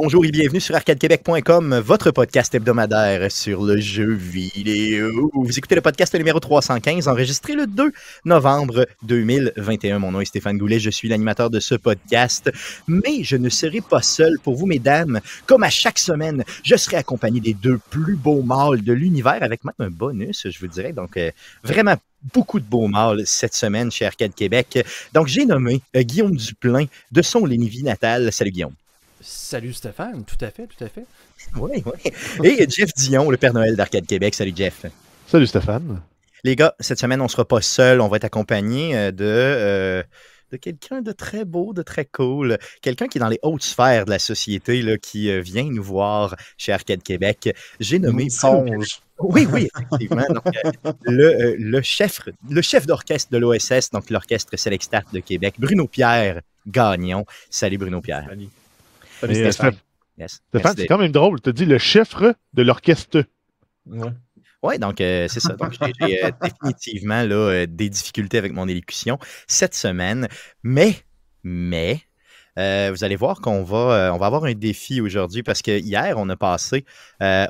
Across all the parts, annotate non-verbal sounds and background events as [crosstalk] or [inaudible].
Bonjour et bienvenue sur arcadequebec.com, votre podcast hebdomadaire sur le jeu vidéo. Vous écoutez le podcast numéro 315, enregistré le 2 novembre 2021. Mon nom est Stéphane Goulet, je suis l'animateur de ce podcast, mais je ne serai pas seul pour vous, mesdames. Comme à chaque semaine, je serai accompagné des deux plus beaux mâles de l'univers, avec même un bonus, je vous dirais. Donc, euh, vraiment beaucoup de beaux mâles cette semaine chez Arcade Québec. Donc, j'ai nommé euh, Guillaume Duplain de son Lénivie natal. Salut Guillaume. Salut Stéphane, tout à fait, tout à fait. Oui, oui. Et Jeff Dion, le Père Noël d'Arcade Québec. Salut Jeff. Salut Stéphane. Les gars, cette semaine, on ne sera pas seul. On va être accompagné euh, de, euh, de quelqu'un de très beau, de très cool. Quelqu'un qui est dans les hautes sphères de la société, qui euh, vient nous voir chez Arcade Québec. J'ai nommé Ponge. Oui, oui, effectivement. le, chef, le chef d'orchestre de l'OSS, donc l'Orchestre Start de Québec, Bruno Pierre Gagnon. Salut Bruno Pierre. Salut. Euh, Stéphane. Stéphane, c'est quand même drôle. Tu as dit le chef de l'orchestre. Ouais. Oui, donc euh, c'est ça. Donc j'ai euh, définitivement des difficultés avec mon élocution cette semaine. Mais, mais, vous allez voir qu'on va, on va avoir un défi aujourd'hui parce que hier, on a passé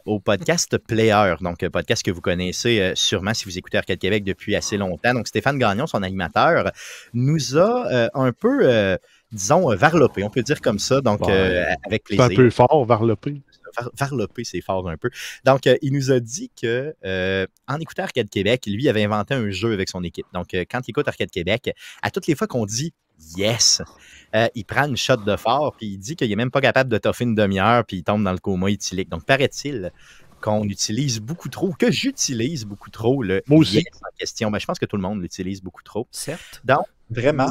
au podcast Player, donc un podcast que vous connaissez sûrement si vous écoutez Arcade Québec depuis assez longtemps. Donc Stéphane Gagnon, son animateur, nous a un peu disons, euh, varlopé, on peut dire comme ça, donc euh, avec plaisir. C'est un peu fort, varlopé. c'est fort un peu. Donc, euh, il nous a dit que en écoutant Arcade Québec, lui avait inventé un jeu avec son équipe. Donc, quand il écoute Arcade Québec, à toutes les fois qu'on dit yes, il prend une shot de fort, puis il dit qu'il n'est même pas capable de toffer une demi-heure, puis il tombe dans le coma éthylique. Donc, paraît-il qu'on utilise beaucoup trop, que j'utilise beaucoup trop le en question. Mais ben, je pense que tout le monde l'utilise beaucoup trop. Certes. Donc, vraiment,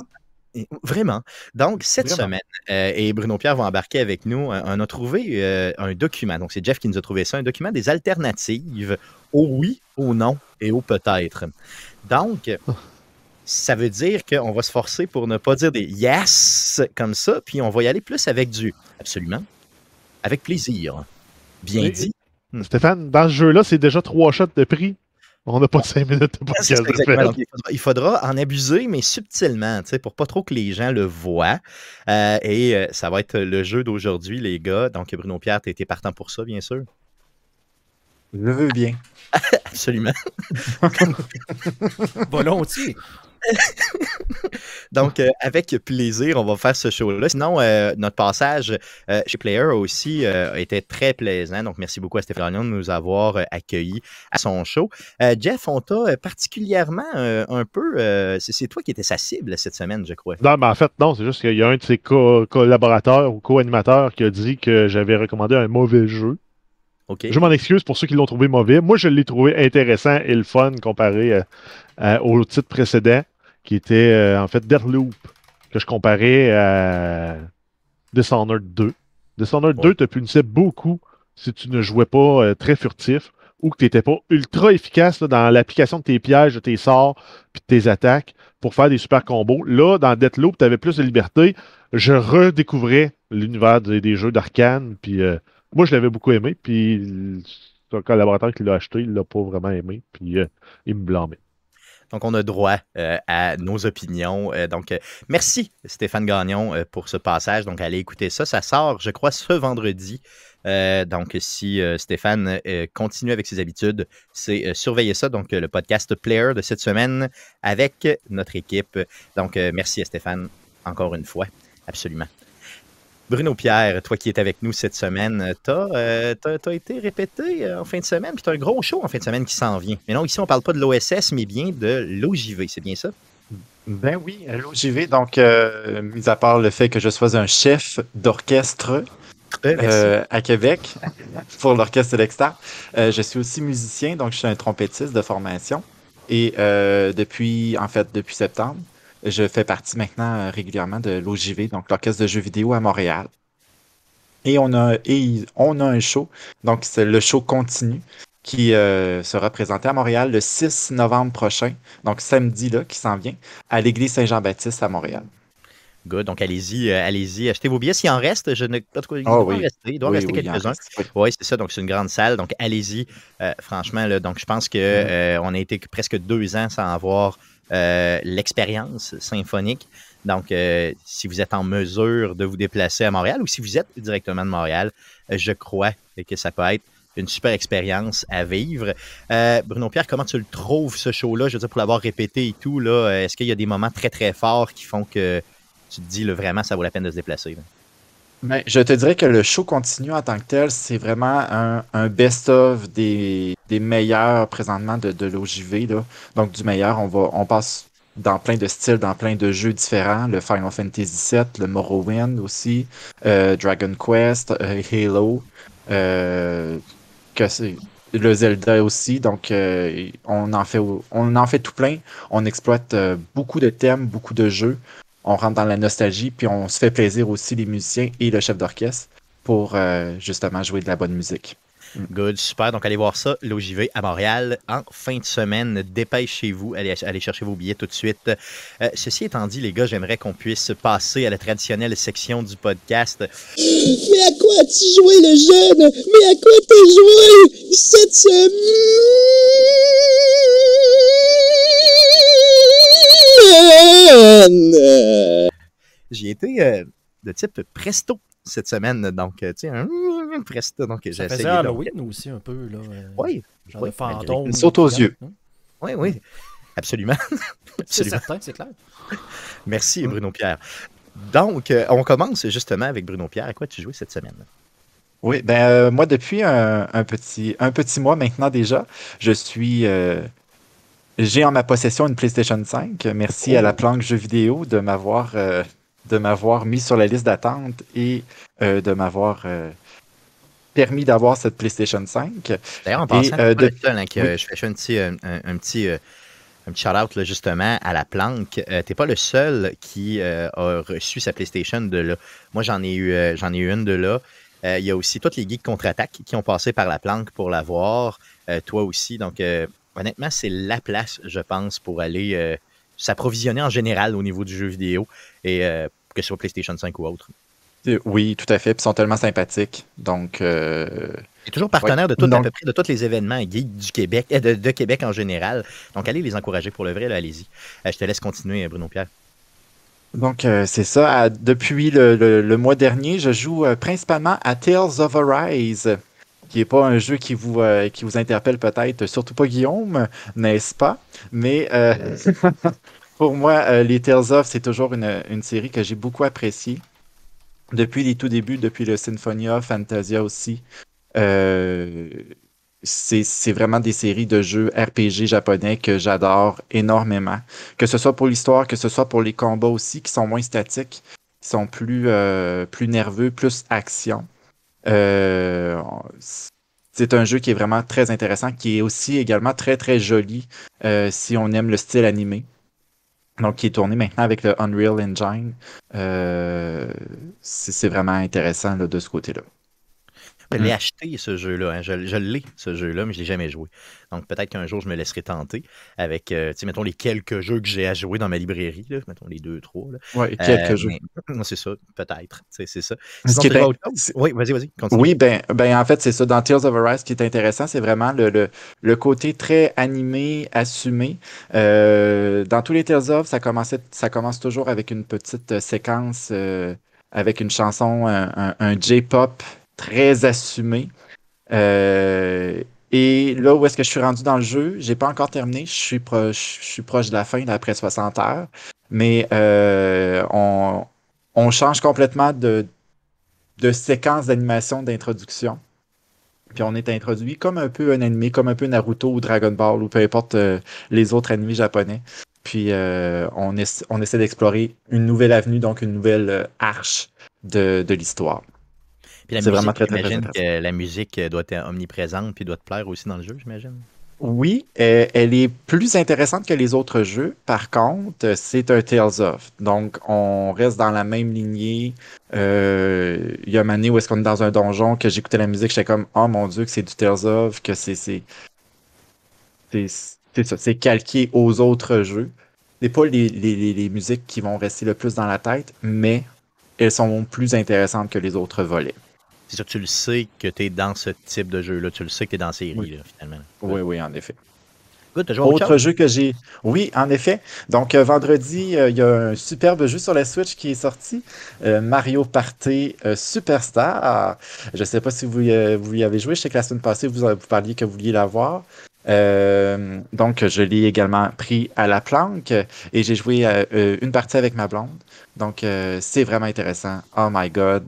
Vraiment. Donc, cette semaine, euh, et Bruno Pierre va embarquer avec nous, euh, on a trouvé euh, un document. Donc, c'est Jeff qui nous a trouvé ça, un document des alternatives au oui, au non et au peut-être. Donc, oh. ça veut dire qu'on va se forcer pour ne pas dire des yes comme ça, puis on va y aller plus avec du absolument, avec plaisir. Bien dit. Hmm. Stéphane, dans ce jeu-là, c'est déjà trois shots de prix. On n'a pas cinq minutes ah, Il, faudra, en abuser, mais subtilement, pour pas trop que les gens le voient. Euh, et euh, ça va être le jeu d'aujourd'hui, les gars. Donc, Bruno Pierre, tu étais partant pour ça, bien sûr. Je veux bien. [laughs] Absolument. [laughs] Volontiers. [laughs] Donc, euh, avec plaisir, on va faire ce show-là. Sinon, euh, notre passage euh, chez Player aussi a été très plaisant. Donc, merci beaucoup à Stéphane de nous avoir accueillis à son show. Jeff, on t'a particulièrement un peu. c'est toi qui étais sa cible cette semaine, je crois. Non, mais en fait, non, c'est juste qu'il y a un de ses collaborateurs ou co-animateurs qui a dit que j'avais recommandé un mauvais jeu. Je m'en excuse pour ceux qui l'ont trouvé mauvais. Moi, je l'ai trouvé intéressant et le fun comparé euh, au titre précédent, qui était euh, en fait Deathloop, que je comparais à Dishonored 2. Dishonored 2 te punissait beaucoup si tu ne jouais pas euh, très furtif ou que tu n'étais pas ultra efficace dans l'application de tes pièges, de tes sorts, puis de tes attaques pour faire des super combos. Là, dans Deathloop, tu avais plus de liberté. Je redécouvrais l'univers des, jeux d'arcane, puis moi, je l'avais beaucoup aimé, puis son collaborateur qui l'a acheté, il l'a pas vraiment aimé, puis euh, il me blâmait. Donc, on a droit euh, à nos opinions. Euh, donc, merci Stéphane Gagnon pour ce passage. Donc, allez écouter ça. Ça sort, je crois, ce vendredi. donc, si Stéphane continue avec ses habitudes, c'est surveiller ça. Donc, le podcast Player de cette semaine avec notre équipe. Donc, merci à Stéphane encore une fois. Absolument. Bruno Pierre, toi qui es avec nous cette semaine, euh, t'as euh, as été répété euh, en fin de semaine, puis as un gros show en fin de semaine qui s'en vient. Mais non, ici, on parle pas de l'OSS, mais bien de l'OJV, c'est bien ça? Ben oui, l'OJV, donc, mis à part le fait que je sois un chef d'orchestre, à Québec [laughs] pour l'Orchestre d'Extra, je suis aussi musicien, donc je suis un trompettiste de formation. Et depuis, en fait, depuis septembre. Je fais partie maintenant euh, régulièrement de l'OJV, donc l'Orchestre de jeux vidéo à Montréal. Et on a, on a un show, donc c'est le show continu qui euh, sera présenté à Montréal le 6 novembre prochain, donc samedi là, qui s'en vient, à l'église Saint-Jean-Baptiste à Montréal. Donc, allez-y, euh, allez-y, achetez vos billets. S'il en reste, je ne... pas de quoi... il doit rester, rester quelques-uns. Oui, c'est ça. Donc, c'est une grande salle. Donc, allez-y. Euh, franchement, donc, je pense qu'on mm-hmm. euh, a été presque deux ans sans avoir l'expérience symphonique. Donc, si vous êtes en mesure de vous déplacer à Montréal ou si vous êtes directement de Montréal, je crois que ça peut être une super expérience à vivre. Bruno Pierre, comment tu le trouves ce show-là? Je veux dire, pour l'avoir répété et tout, là, est-ce qu'il y a des moments très, très forts qui font que tu te dis le vraiment ça vaut la peine de se déplacer. Mais je te dirais que le show continue en tant que tel, c'est vraiment un, best-of des, meilleurs présentement de, l'OJV. Donc du meilleur, on va on passe dans plein de styles, dans plein de jeux différents. Le Final Fantasy VII, le Morrowind aussi, euh, Dragon Quest, euh, Halo, euh, le Zelda aussi. Donc on en fait on en fait tout plein. On exploite beaucoup de thèmes, beaucoup de jeux on rentre dans la nostalgie, puis on se fait plaisir aussi les musiciens et le chef d'orchestre pour euh, justement jouer de la bonne musique. Good, super. Donc, allez voir ça, l'OJV à Montréal en fin de semaine. Dépêchez-vous, allez, chercher vos billets tout de suite. Euh, ceci étant dit, les gars, j'aimerais qu'on puisse passer à la traditionnelle section du podcast. Mais à quoi as-tu joué, le jeune? Mais à quoi t'as joué cette semaine? J'y étais euh, de type presto cette semaine, donc, euh, tiens. sais, me presque Donc, j'ai essayé. aussi, un peu. Là, euh, oui. Genre oui, fantôme. Une saute aux yeux. Oui, oui. Absolument. [laughs] C'est certain, c'est clair. Merci, Bruno Pierre. Donc, euh, on commence justement avec Bruno Pierre. À quoi tu jouais cette semaine? Oui, ben euh, moi, depuis un, petit, un petit mois maintenant déjà, je suis. j'ai en ma possession une PlayStation 5. Merci à la oh. planque jeux vidéo de m'avoir de m'avoir mis sur la liste d'attente et de m'avoir permis d'avoir cette PlayStation 5. D'ailleurs, en passant, euh, de... Hein, je fais un petit, euh, euh, un, petit, shout-out justement à la planque. Tu n'es pas le seul qui a reçu sa PlayStation de là. Moi, j'en ai, eu, j'en ai eu une de là. Il y a aussi toutes les geeks contre-attaque qui ont passé par la planque pour l'avoir. toi aussi. Donc, honnêtement, c'est la place, je pense, pour aller s'approvisionner en général au niveau du jeu vidéo et que ce soit PlayStation 5 ou autre. Euh, oui, tout à fait. ils sont tellement sympathiques. Donc. Euh... toujours partenaire de, tous les événements guides du Québec, euh, de, de, Québec en général. Donc, allez les encourager pour le vrai, allez-y. Euh, je te laisse continuer, Bruno Pierre. Donc, c'est ça. depuis le, mois dernier, je joue principalement à Tales of Arise, qui n'est pas un jeu qui vous, qui vous interpelle peut-être, surtout pas Guillaume, n'est-ce pas? Mais [laughs] pour moi, les Tales of, c'est toujours une, une série que j'ai beaucoup appréciée depuis les tout débuts, depuis le Symphonia, Fantasia aussi, euh, c'est vraiment des séries de jeux RPG japonais que j'adore énormément. Que ce soit pour l'histoire, que ce soit pour les combats aussi, qui sont moins statiques, qui sont plus, euh, plus nerveux, plus action. Euh, c'est un jeu qui est vraiment très intéressant, qui est aussi également très très joli si on aime le style animé donc qui est tourné maintenant avec le Unreal Engine. Euh, c'est vraiment intéressant là, de ce côté-là. Je l'ai mmh. acheté, ce jeu-là. Hein. Je, l'ai, ce jeu-là, mais je ne l'ai jamais joué. Donc, peut-être qu'un jour, je me laisserai tenter avec, euh, mettons, les quelques jeux que j'ai à jouer dans ma librairie, là. mettons, les deux, trois. Oui, euh, quelques jeux. [clears throat] C'est ça, peut-être. C'est ça. Oui, vas-y, vas-y. Oui, ben, ben, en fait, c'est ça. Dans Tales of Arise, ce qui est intéressant, c'est vraiment le, côté très animé, assumé. Euh, dans tous les Tales of, ça, ça commence toujours avec une petite séquence avec une chanson, un J-pop très assumé. Euh, et là où est-ce que je suis rendu dans le jeu, j'ai pas encore terminé, je suis, proche, je suis proche de la fin, d'après après 60 heures, mais euh, on, change complètement de, séquence d'animation d'introduction. Puis on est introduit comme un peu un ennemi comme un peu Naruto ou Dragon Ball ou peu importe euh, les autres animés japonais. Puis on, essaie d'explorer une nouvelle avenue, donc une nouvelle arche de l'histoire c'est vraiment très, très, que la musique doit être omniprésente puis doit te plaire aussi dans le jeu, j'imagine. Oui, euh, elle est plus intéressante que les autres jeux. Par contre, c'est un Tales of. Donc, on reste dans la même lignée. Euh, il y a une année où est-ce qu'on est dans un donjon, que j'écoutais la musique, j'étais comme, oh mon dieu, que c'est du Tales of, que c'est. C'est, ça, c'est calqué aux autres jeux. n'est pas les, les, les musiques qui vont rester le plus dans la tête, mais elles sont plus intéressantes que les autres volets. C'est que tu le sais que tu es dans ce type de jeu-là. Tu le sais que tu es dans ces série, finalement. Oui, oui, en effet. Autre jeu que j'ai. Oui, en effet. Donc, euh, vendredi, euh, il y a un superbe jeu sur la Switch qui est sorti euh, Mario Party Superstar. Je ne sais pas si vous, vous, y avez joué. Je sais que la semaine passée, vous, vous parliez que vous vouliez l'avoir. donc, je l'ai également pris à la planque et j'ai joué une partie avec ma blonde. Donc, c'est vraiment intéressant. Oh my god,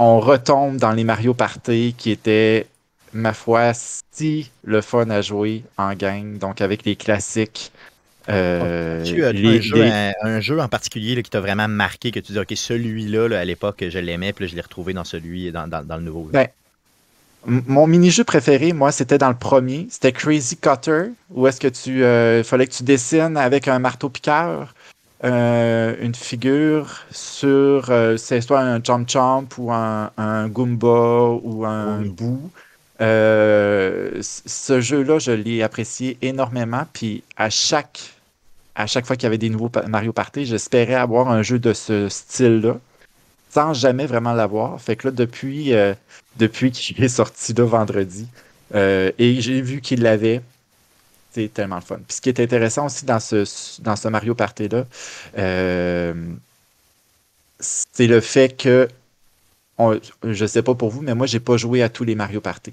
on retombe dans les Mario Party qui étaient, ma foi, si le fun à jouer en gang, donc avec les classiques. Euh, tu as un, jeu, en particulier qui t'a vraiment marqué, que tu dis, OK, celui-là, à l'époque, je l'aimais, puis je l'ai retrouvé dans celui, dans, dans, le nouveau. Ben, mon mini-jeu préféré, moi, c'était dans le premier. C'était Crazy Cutter, où est-ce que tu euh, fallait que tu dessines avec un marteau-piqueur euh, une figure sur, euh, c'est soit un Chomp Chomp ou un, un Goomba ou un oui. Euh, ce jeu-là, je l'ai apprécié énormément. Puis à chaque, à chaque fois qu'il y avait des nouveaux Mario Party, j'espérais avoir un jeu de ce style-là sans jamais vraiment l'avoir. Fait que là, depuis, depuis qu'il est sorti le vendredi, et j'ai vu qu'il l'avait, c'est tellement le fun. Puis ce qui est intéressant aussi dans ce, dans ce Mario Party-là, euh, c'est le fait que, je je sais pas pour vous, mais moi, je n'ai pas joué à tous les Mario Party.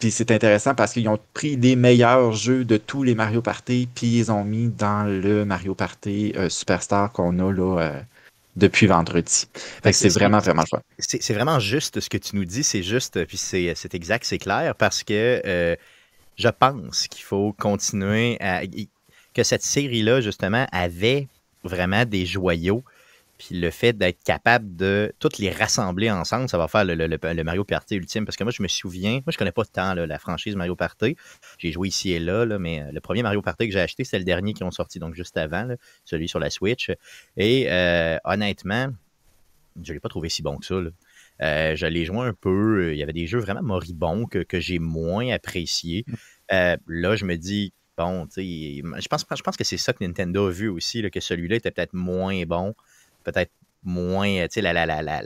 Puis c'est intéressant parce qu'ils ont pris les meilleurs jeux de tous les Mario Party, puis ils ont mis dans le Mario Party euh, Superstar qu'on a là. Euh, depuis vendredi. c'est vraiment, vraiment fun. C'est vraiment juste ce que tu nous dis, c'est juste, puis c'est exact, c'est clair, parce que je pense qu'il faut continuer à. que cette série-là, justement, avait vraiment des joyaux. Puis le fait d'être capable de toutes les rassembler ensemble, ça va faire le, Mario Party ultime. Parce que moi, je me souviens, moi, je connais pas tant la franchise Mario Party. J'ai joué ici et là, mais euh, le premier Mario Party que j'ai acheté, c'est le dernier qui ont sorti, donc juste avant, celui sur la Switch. Et euh, honnêtement, je l'ai pas trouvé si bon que ça. Euh, je l'ai joué un peu. Euh, il y avait des jeux vraiment moribonds que, j'ai moins appréciés. Mmh. Euh, là, je me dis, bon, je pense, je pense que c'est ça que Nintendo a vu aussi, que celui-là était peut-être moins bon, peut-être moins, tu sais, la, la, la,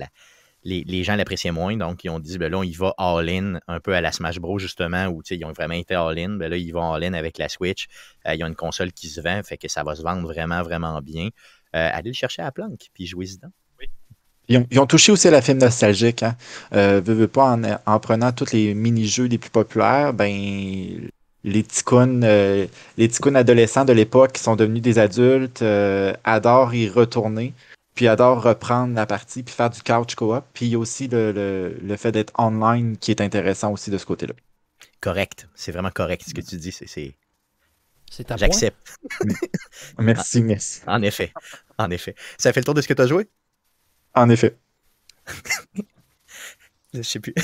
les, gens l'appréciaient moins, donc ils ont dit, ben là, on y va all-in, un peu à la Smash Bros, justement, où ils ont vraiment été all-in. Ben là, ils vont all-in avec la Switch. il y a une console qui se vend, fait que ça va se vendre vraiment, vraiment bien. allez le chercher à la planque, puis jouez-y dedans. Ils ont, touché aussi à la femme nostalgique. Hein. Euh, veux, pas, en, prenant tous les mini-jeux les plus populaires, ben les ticounes, euh, les adolescents de l'époque qui sont devenus des adultes euh, adorent y retourner, puis adorent reprendre la partie, puis faire du couch co-op. Puis il y a aussi le, le, fait d'être online qui est intéressant aussi de ce côté-là. Correct. C'est vraiment correct ce que tu dis. C'est, c'est... J'accepte. [laughs] merci, merci. En effet. En effet. Ça fait le tour de ce que tu as joué? En effet. [laughs] Je sais plus.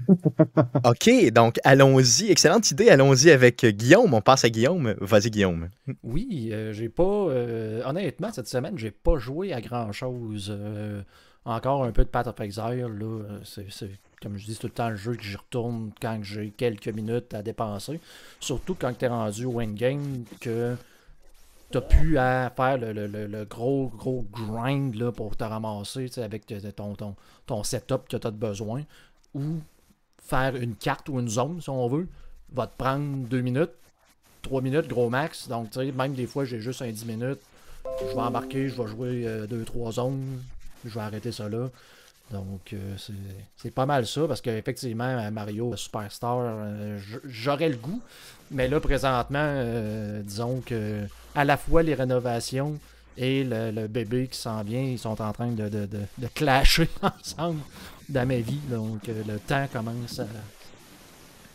[laughs] OK, donc allons-y. Excellente idée. Allons-y avec Guillaume. On passe à Guillaume. Vas-y, Guillaume. Oui, euh, j'ai pas. Euh, honnêtement, cette semaine, j'ai pas joué à grand-chose. Euh, encore un peu de Path of Exile. C'est, comme je dis, tout le temps le jeu que j'y retourne quand j'ai quelques minutes à dépenser. Surtout quand tu es rendu au endgame, que t'as pu à faire le, gros, gros grind là, pour te ramasser avec ton, ton, ton setup que tu as besoin. Ou faire une carte ou une zone, si on veut, va te prendre deux minutes, trois minutes, gros max. Donc, même des fois, j'ai juste un 10 minutes. Je vais embarquer, je vais jouer euh, deux, trois zones. Je vais arrêter ça là. Donc, euh, c'est pas mal ça, parce qu'effectivement, euh, Mario Superstar, j'aurais le goût. Mais là, présentement, disons que à la fois les rénovations et le, bébé qui s'en vient. Ils sont en train de, de, clasher [laughs] ensemble dans ma vie. Donc, le temps commence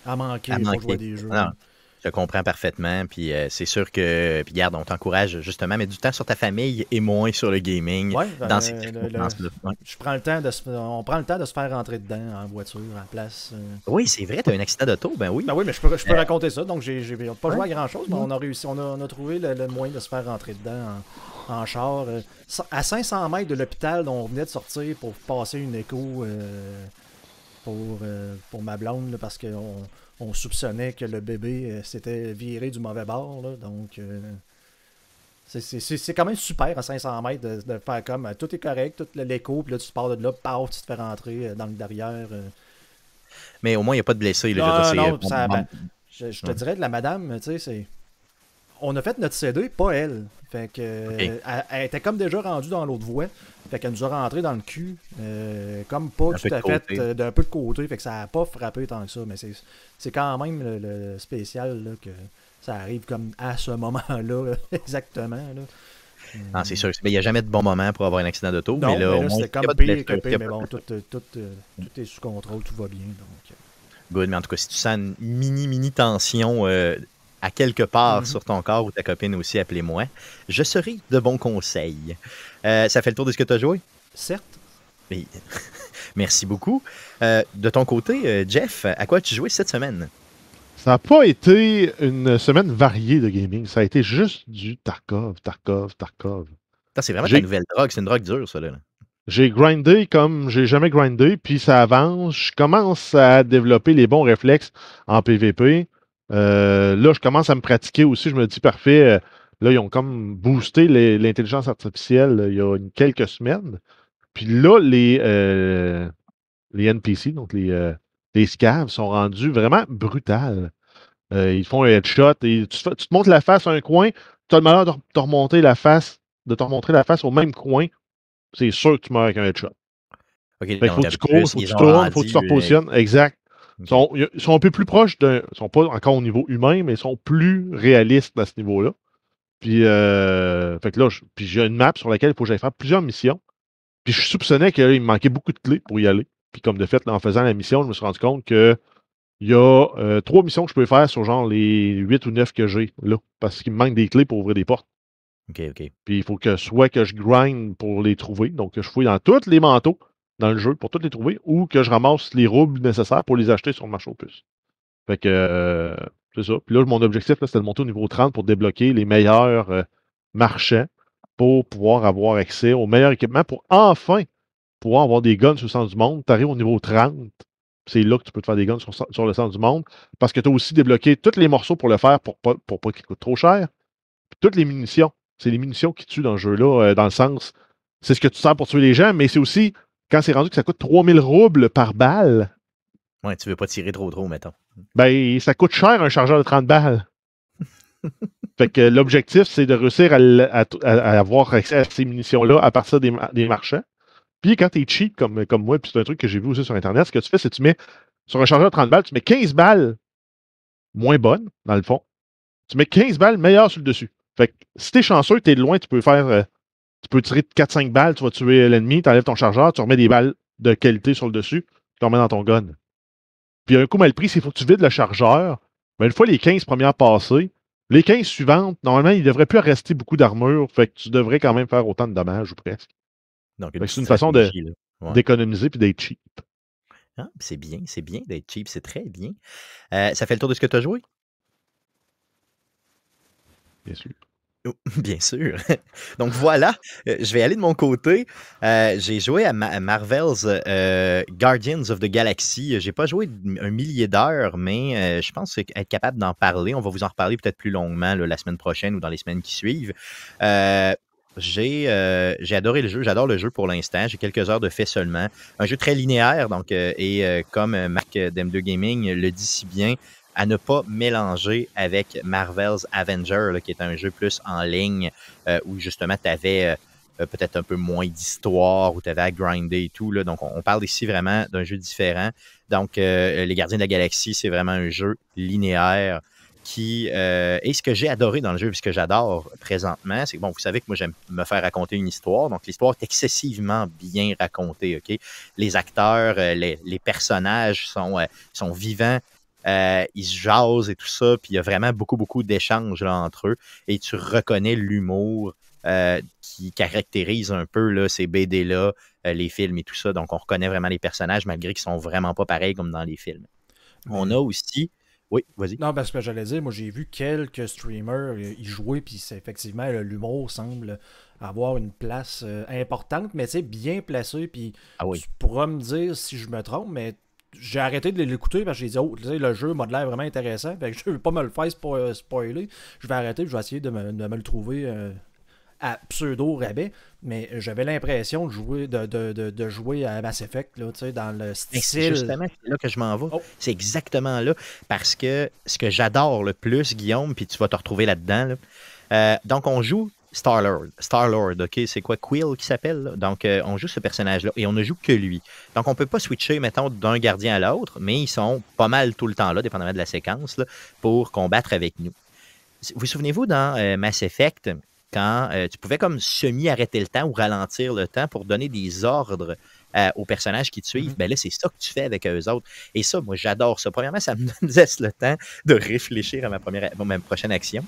à, manquer, pour jouer des jeux. Je comprends parfaitement. Puis euh, c'est sûr que, puis garde, on t'encourage justement, mais du temps sur ta famille et moins sur le gaming. Ben, dans je prends le temps de on prend le temps de se faire rentrer dedans en voiture, en place. Euh. Oui, c'est vrai, Tu t'as un accident d'auto, ben oui. Ben oui, mais je peux, je peux euh, raconter ça. Donc j'ai pas joué à grand chose, mais mm. on a réussi, on a, trouvé le, moyen de se faire rentrer dedans en, char. À 500 mètres de l'hôpital dont on venait de sortir pour passer une écho pour, pour ma blonde, parce qu'on on soupçonnait que le bébé euh, s'était viré du mauvais bord. Là, donc, euh, c'est quand même super à 500 mètres de, faire comme euh, tout est correct, tout l'écho, puis là tu pars de là, paf, tu te fais rentrer dans le derrière. Mais au moins, il n'y a pas de blessé. Ben, je, je, te dirais de la madame, tu sais, c'est on a fait notre CD, pas elle. Fait que, euh, elle, était comme déjà rendue dans l'autre voie. Fait qu'elle nous a rentré dans le cul, euh, comme pas tout à fait euh, d'un peu de côté. Fait que ça n'a pas frappé tant que ça. Mais c'est quand même le, spécial que ça arrive comme à ce moment-là, [laughs] exactement. c'est sûr. il n'y a jamais de bon moment pour avoir un accident d'auto. Mais mais là c'était comme pire, que pire, mais bon, tout, est sous contrôle, tout va bien. Donc. Good, mais en tout cas, si tu sens une mini, mini tension à quelque part mhm. sur ton corps ou ta copine aussi, appelez-moi. Je serai de bons conseils. Euh, ça fait le tour de ce que tu as joué? Certes. [laughs] Merci beaucoup. Euh, de ton côté, euh, Jeff, à quoi as-tu joué cette semaine? Ça n'a pas été une semaine variée de gaming. Ça a été juste du Tarkov, Tarkov, Tarkov. C'est vraiment une nouvelle drogue. C'est une drogue dure, ça. Là. J'ai grindé comme j'ai jamais grindé, puis ça avance. Je commence à développer les bons réflexes en PvP. Euh, là, je commence à me pratiquer aussi. Je me dis, parfait, euh, là, ils ont comme boosté l'intelligence artificielle euh, il y a quelques semaines. Puis là, les, les NPC, donc les, les scaves, sont rendus vraiment brutales. ils font un headshot et tu, te montes la face à un coin, tu as le malheur de te remonter la face, de te remontrer la face au même coin, c'est sûr que tu meurs avec un headshot. Il faut que tu cours, faut que faut que tu te repositionnes. Exact. Ils sont, un peu plus proches d'un. Ils sont pas encore au niveau humain, mais ils sont plus réalistes à ce niveau-là. Puis, euh, fait que là, puis j'ai une map sur laquelle il faut que j'aille faire plusieurs missions. Puis je soupçonnais qu'il me manquait beaucoup de clés pour y aller. Puis comme de fait, en faisant la mission, je me suis rendu compte que il y a euh, trois missions que je peux faire sur genre les huit ou neuf que j'ai là. Parce qu'il me manque des clés pour ouvrir des portes. OK, OK. Puis il faut que soit que je grind pour les trouver. Donc je fouille dans tous les manteaux dans le jeu pour toutes les trouver ou que je ramasse les roubles nécessaires pour les acheter sur le marché au plus Fait que euh, c'est ça. Puis là, mon objectif, c'était de monter au niveau 30 pour débloquer les meilleurs marchés euh, marchands pour pouvoir avoir accès au meilleur équipement pour enfin pouvoir avoir des guns sur le centre du monde. Tu arrives au niveau 30, c'est là que tu peux te faire des guns sur, le centre du monde parce que tu as aussi débloqué tous les morceaux pour le faire pour pas, pour pas qu'ils coûtent trop cher. Puis toutes les munitions. C'est les munitions qui tuent dans le jeu-là, euh, dans le sens. C'est ce que tu sers pour tuer les gens, mais c'est aussi quand c'est rendu que ça coûte 3000 roubles par balle. Ouais, tu veux pas tirer trop trop, mettons. Ben, ça coûte cher un chargeur de 30 balles. [laughs] fait que l'objectif, c'est de réussir à, avoir accès à ces munitions-là à partir des, des marchands. Puis quand tu es cheap comme, comme moi, puis c'est un truc que j'ai vu aussi sur Internet, ce que tu fais, c'est que tu mets sur un chargeur de 30 balles, tu mets 15 balles moins bonnes, dans le fond. Tu mets 15 balles meilleures sur le dessus. Fait que si t'es chanceux, t'es loin, tu peux faire euh, tu peux tirer 4-5 balles, tu vas tuer l'ennemi, tu enlèves ton chargeur, tu remets des balles de qualité sur le dessus, tu remets dans ton gun. Puis un coup mal pris, c'est faut que tu vides le chargeur. Mais une fois les 15 premières passées, les 15 suivantes, normalement, il ne devrait plus rester beaucoup d'armure. Fait que tu devrais quand même faire autant de dommages ou presque. Donc, c'est une façon d'économiser et puis d'être cheap. Ah, c'est bien, c'est bien d'être cheap, c'est très bien. Euh, ça fait le tour de ce que tu as joué? Bien sûr. Oh, [laughs] bien sûr. Donc voilà, euh, je vais aller de mon côté. Euh, j'ai joué à, Marvel's euh, Guardians of the Galaxy. J'ai pas joué un millier d'heures, mais je pense être capable d'en parler. On va vous en reparler peut-être plus longuement la semaine prochaine ou dans les semaines qui suivent. J'ai adoré le jeu, j'adore le jeu pour l'instant. J'ai quelques heures de fait seulement. Un jeu très linéaire, donc, et comme Mac d'M2 Gaming le dit si bien, à ne pas mélanger avec Marvel's Avenger, qui est un jeu plus en ligne euh, où justement tu avais euh, euh, peut-être un peu moins d'histoire, où tu avais à grinder et tout. Là. Donc on, parle ici vraiment d'un jeu différent. Donc Les Gardiens de la Galaxie, c'est vraiment un jeu linéaire qui est ce que j'ai adoré dans le jeu, puisque j'adore présentement, c'est que bon, vous savez que moi j'aime me faire raconter une histoire, donc l'histoire est excessivement bien racontée, ok. Les acteurs, les, les personnages sont, sont vivants, euh, ils se jasent et tout ça, puis il y a vraiment beaucoup, beaucoup d'échanges entre eux. Et tu reconnais l'humour euh, qui caractérise un peu là, ces BD-là, euh, les films et tout ça. Donc, on reconnaît vraiment les personnages, malgré qu'ils sont vraiment pas pareils comme dans les films. On a aussi. Oui, vas-y. Non, parce que j'allais dire, moi j'ai vu quelques streamers y jouer, puis effectivement, l'humour semble avoir une place importante, mais c'est bien placé, puis ah tu pourras me dire si je me trompe, mais j'ai arrêté de l'écouter parce que j'ai dit, oh, le jeu m'a l'air vraiment intéressant. [laughs] Je veux pas me le faire euh, spoiler. Je vais arrêter, je vais essayer de me, le trouver euh, à pseudo rabais. Mais j'avais l'impression de jouer, de, jouer à Mass Effect, dans le ben, style. C'est justement là que je m'en vais. Oh. C'est exactement là. Parce que ce que j'adore le plus, Guillaume, puis tu vas te retrouver là-dedans, euh, donc, on joue Star-Lord. Star-Lord, OK? C'est quoi? Quill qui s'appelle. Donc, euh, on joue ce personnage-là et on ne joue que lui. Donc, on ne peut pas switcher, mettons, d'un gardien à l'autre, mais ils sont pas mal tout le temps là, dépendamment de la séquence, pour combattre avec nous. Vous, vous souvenez-vous dans euh, Mass Effect, quand euh, tu pouvais comme semi-arrêter le temps ou ralentir le temps pour donner des ordres euh, aux personnages qui te suivent, mhm. ben là, c'est ça que tu fais avec eux autres. Et ça, moi, j'adore ça. Premièrement, ça me [laughs] laisse le temps de réfléchir à ma, première, prochaine action.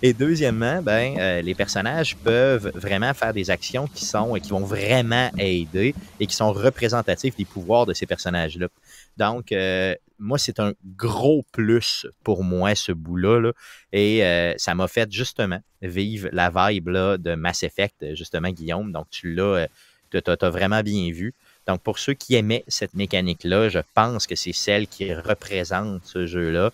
Et deuxièmement, ben, euh, les personnages peuvent vraiment faire des actions qui, sont, qui vont vraiment aider et qui sont représentatifs des pouvoirs de ces personnages-là. Donc, euh, moi, c'est un gros plus pour moi, ce bout-là. Et ça m'a fait justement vivre la vibe de Mass Effect, justement, Guillaume. Donc, tu l'as, tu vraiment bien vu. Donc, pour ceux qui aimaient cette mécanique-là, je pense que c'est celle qui représente ce jeu-là,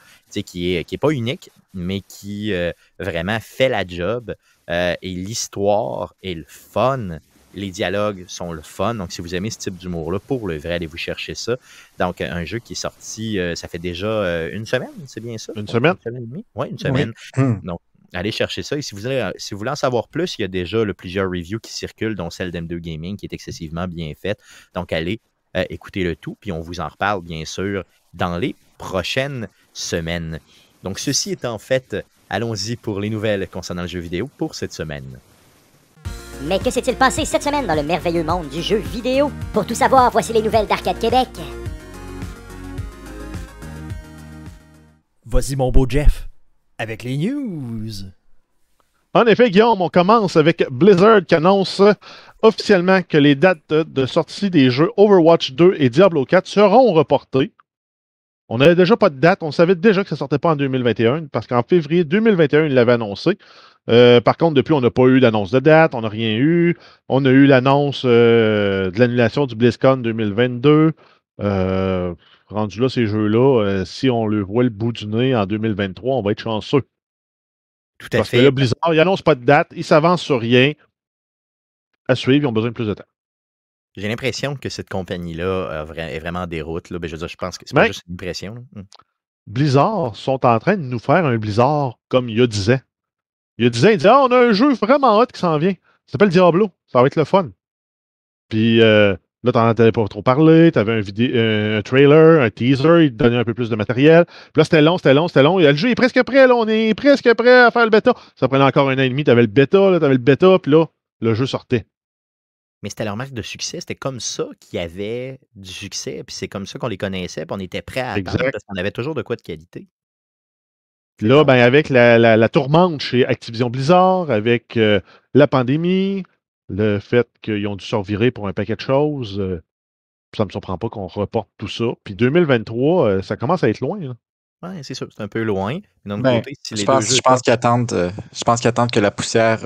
qui n'est qui est pas unique, mais qui euh, vraiment fait la job. Euh, et l'histoire est le fun. Les dialogues sont le fun. Donc, si vous aimez ce type d'humour-là, pour le vrai, allez vous chercher ça. Donc, un jeu qui est sorti, euh, ça fait déjà une semaine, c'est bien ça? Une semaine? Une semaine et demie? Oui, une semaine. Hmm. Donc, allez chercher ça. Et si vous, voulez, si vous voulez en savoir plus, il y a déjà le plusieurs reviews qui circulent, dont celle d'M2 Gaming qui est excessivement bien faite. Donc, allez écoutez euh, écouter le tout, puis on vous en reparle, bien sûr, dans les prochaines semaines. Donc, ceci étant fait, allons-y pour les nouvelles concernant le jeu vidéo pour cette semaine. Mais que s'est-il passé cette semaine dans le merveilleux monde du jeu vidéo? Pour tout savoir, voici les nouvelles d'Arcade Québec. Voici mon beau Jeff avec les news. En effet, Guillaume, on commence avec Blizzard qui annonce officiellement que les dates de sortie des jeux Overwatch 2 et Diablo 4 seront reportées. On n'avait déjà pas de date, on savait déjà que ça ne sortait pas en 2021 parce qu'en février 2021, il l'avait annoncé. Euh, par contre, depuis, on n'a pas eu d'annonce de date, on n'a rien eu. On a eu l'annonce euh, de l'annulation du BlizzCon 2022. Euh, rendu là, ces jeux-là, euh, si on le voit le bout du nez en 2023, on va être chanceux. Tout à Parce que Blizzard, ils n'annoncent pas de date, ils s'avancent sur rien. À suivre, ils ont besoin de plus de temps. J'ai l'impression que cette compagnie-là euh, est vraiment en déroute. Là. Ben, je, pense que c'est pas juste une impression. Hum. Blizzard sont en train de nous faire un Blizzard comme il y a 10 Il y ah, on a un jeu vraiment hot qui s'en vient. Ça s'appelle Diablo. Ça va être le fun. Puis, euh, Là, t'en avais pas trop parlé, t'avais un, euh, un trailer, un teaser, il te donnait un peu plus de matériel. Puis là, c'était long, c'était long, c'était long. le jeu est presque prêt, là, on est presque prêt à faire le bêta. Ça prenait encore un an et demi, t'avais le bêta, là, t'avais le bêta, puis là, le jeu sortait. Mais c'était leur marque de succès. C'était comme ça qu'il y avait du succès, puis c'est comme ça qu'on les connaissait, puis on était prêt à attendre parce qu'on avait toujours de quoi de qualité. Là, ben, avec la, tourmente chez Activision Blizzard, avec euh, la pandémie, le fait qu'ils ont dû se pour un paquet de choses, euh, ça ne me surprend pas qu'on reporte tout ça. Puis 2023, euh, ça commence à être loin. Oui, c'est ça. c'est un peu loin. Euh, je, pense, qu'ils attendent, je pense que la poussière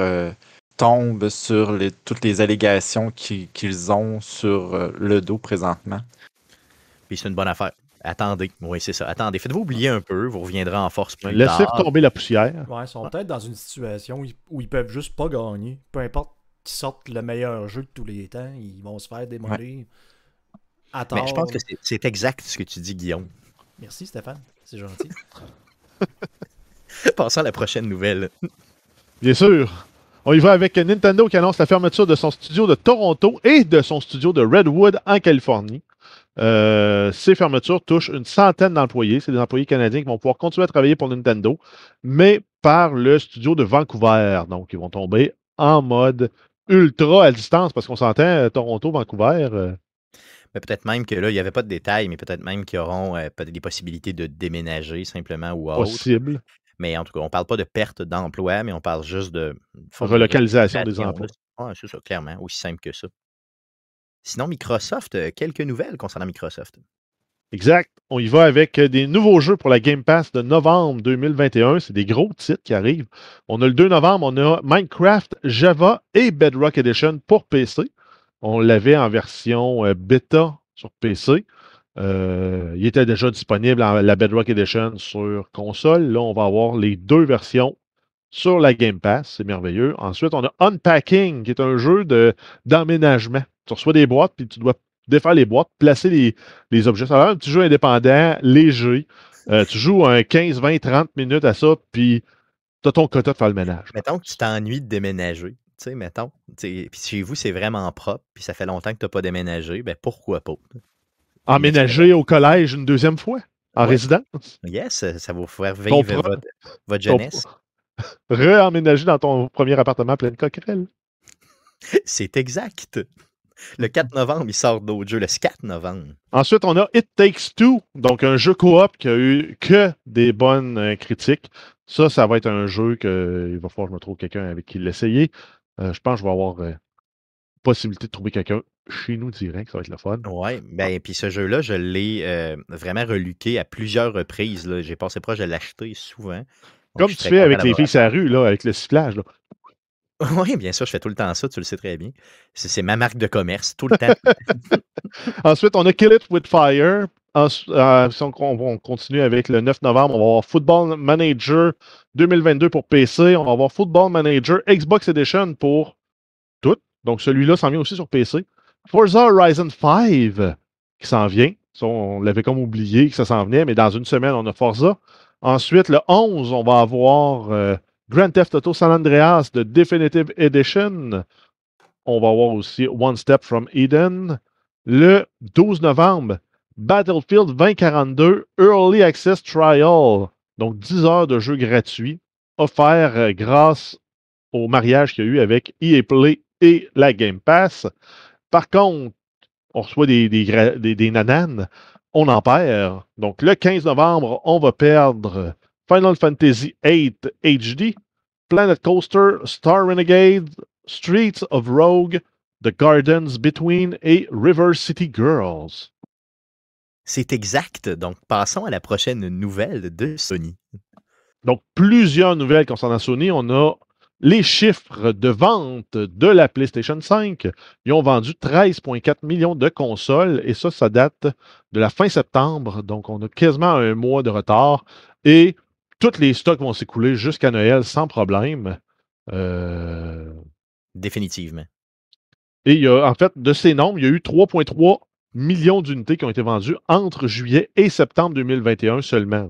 tombe sur toutes les allégations qu'ils ont sur le dos présentement. Puis c'est une bonne affaire. Attendez, oui, c'est ça. Attendez, faites-vous oublier un peu, vous reviendrez en force plus Laissez tomber la poussière. Ouais, ils sont ah. peut-être dans une situation où ils, où ils peuvent juste pas gagner, peu importe sortent le meilleur jeu de tous les temps, ils vont se faire démolir. Attends, Mais je pense que c'est exact ce que tu dis, Guillaume. Merci, Stéphane. C'est gentil. [laughs] Passons à la prochaine nouvelle. Bien sûr. On y va avec Nintendo qui annonce la fermeture de son studio de Toronto et de son studio de Redwood en Californie. Euh, ces fermetures touchent une centaine d'employés. C'est des employés canadiens qui vont pouvoir continuer à travailler pour Nintendo, mais par le studio de Vancouver. Donc, ils vont tomber en mode ultra à distance parce qu'on s'entend euh, Toronto, Vancouver. Euh. Mais peut-être même que là, il n'y avait pas de détails, mais peut-être même qu'ils auront euh, être des possibilités de déménager simplement ou autre. Possible. Mais en tout cas, on ne parle pas de perte d'emploi, mais on parle juste de relocalisation des emplois. c'est ça, clairement, aussi simple que ça. Sinon, Microsoft, quelques nouvelles concernant Microsoft. Exact. On y va avec euh, des nouveaux jeux pour la Game Pass de novembre 2021. C'est des gros titres qui arrivent. On a le 2 novembre, on a Minecraft, Java et Bedrock Edition pour PC. On l'avait en version euh, bêta sur PC. Euh, il était déjà disponible en la Bedrock Edition sur console. Là, on va avoir les deux versions sur la Game Pass. C'est merveilleux. Ensuite, on a Unpacking, qui est un jeu d'emménagement. tu reçois des boîtes, puis tu dois défaire les boîtes, placer les, objets. Ça va un petit jeu indépendant, léger. Euh, tu joues un 15, 20, 30 minutes à ça, puis tu ton quota de faire le ménage. Mettons que tu t'ennuies de déménager. Tu sais, mettons, puis chez vous, c'est vraiment propre, puis ça fait longtemps que tu n'as pas déménagé, ben pourquoi pas? Emménager au collège une deuxième fois, en résidence. Yes, ça va vous faire vivre votre, votre, jeunesse. [laughs] emménager dans ton premier appartement plein de coquerelles. C'est exact. Le 4 novembre, il sort d'autres jeux. Le 4 novembre. Ensuite, on a It Takes Two, donc un jeu coop qui a eu que des bonnes euh, critiques. Ça, ça va être un jeu qu'il va falloir que je me trouve quelqu'un avec qui l'essayer. Euh, je pense que je vais avoir euh, possibilité de trouver quelqu'un chez nous direct, ça va être le fun. Oui, ben puis ce jeu-là, je l'ai vraiment reluqué à plusieurs reprises. J'ai passé proche de l'acheter souvent. Comme tu fais avec les filles à rue, là, avec le sifflage. [laughs] Oui, bien sûr, je fais tout le temps ça, tu le sais très bien. C'est ma marque de commerce, tout le temps. [laughs] Ensuite, on a Kill It With Fire. Euh, on, continue avec le 9 novembre, on va avoir Football Manager 2022 pour PC. On va avoir Football Manager Xbox Edition pour tout. Donc, celui-là s'en vient aussi sur PC. Forza Horizon 5 qui s'en vient. on l'avait comme oublié que ça s'en venait, mais dans une semaine, on a Forza. Ensuite, le 11, on va avoir... Euh, Grand Theft Auto San Andreas de Definitive Edition. On va voir aussi One Step from Eden. Le 12 novembre, Battlefield 2042 Early Access Trial. Donc 10 heures de jeu gratuit offert euh, grâce au mariage qu'il y a eu avec EA Play et la Game Pass. Par contre, on reçoit des, des nananes, on en perd. Donc le 15 novembre, on va perdre Final Fantasy VIII HD, Planet Coaster, Star Renegade, Streets of Rogue, The Gardens Between et River City Girls. C'est exact. Donc, passons à la prochaine nouvelle de Sony. Donc, plusieurs nouvelles concernant Sony. On a les chiffres de vente de la PlayStation 5. Ils ont vendu 13,4 millions de consoles et ça, ça date de la fin septembre. Donc, on a quasiment un mois de retard. Et tous les stocks vont s'écouler jusqu'à Noël sans problème. Euh, Définitivement. Et il y a, en fait, de ces nombres, il y a eu 3,3 millions d'unités qui ont été vendues entre juillet et septembre 2021 seulement.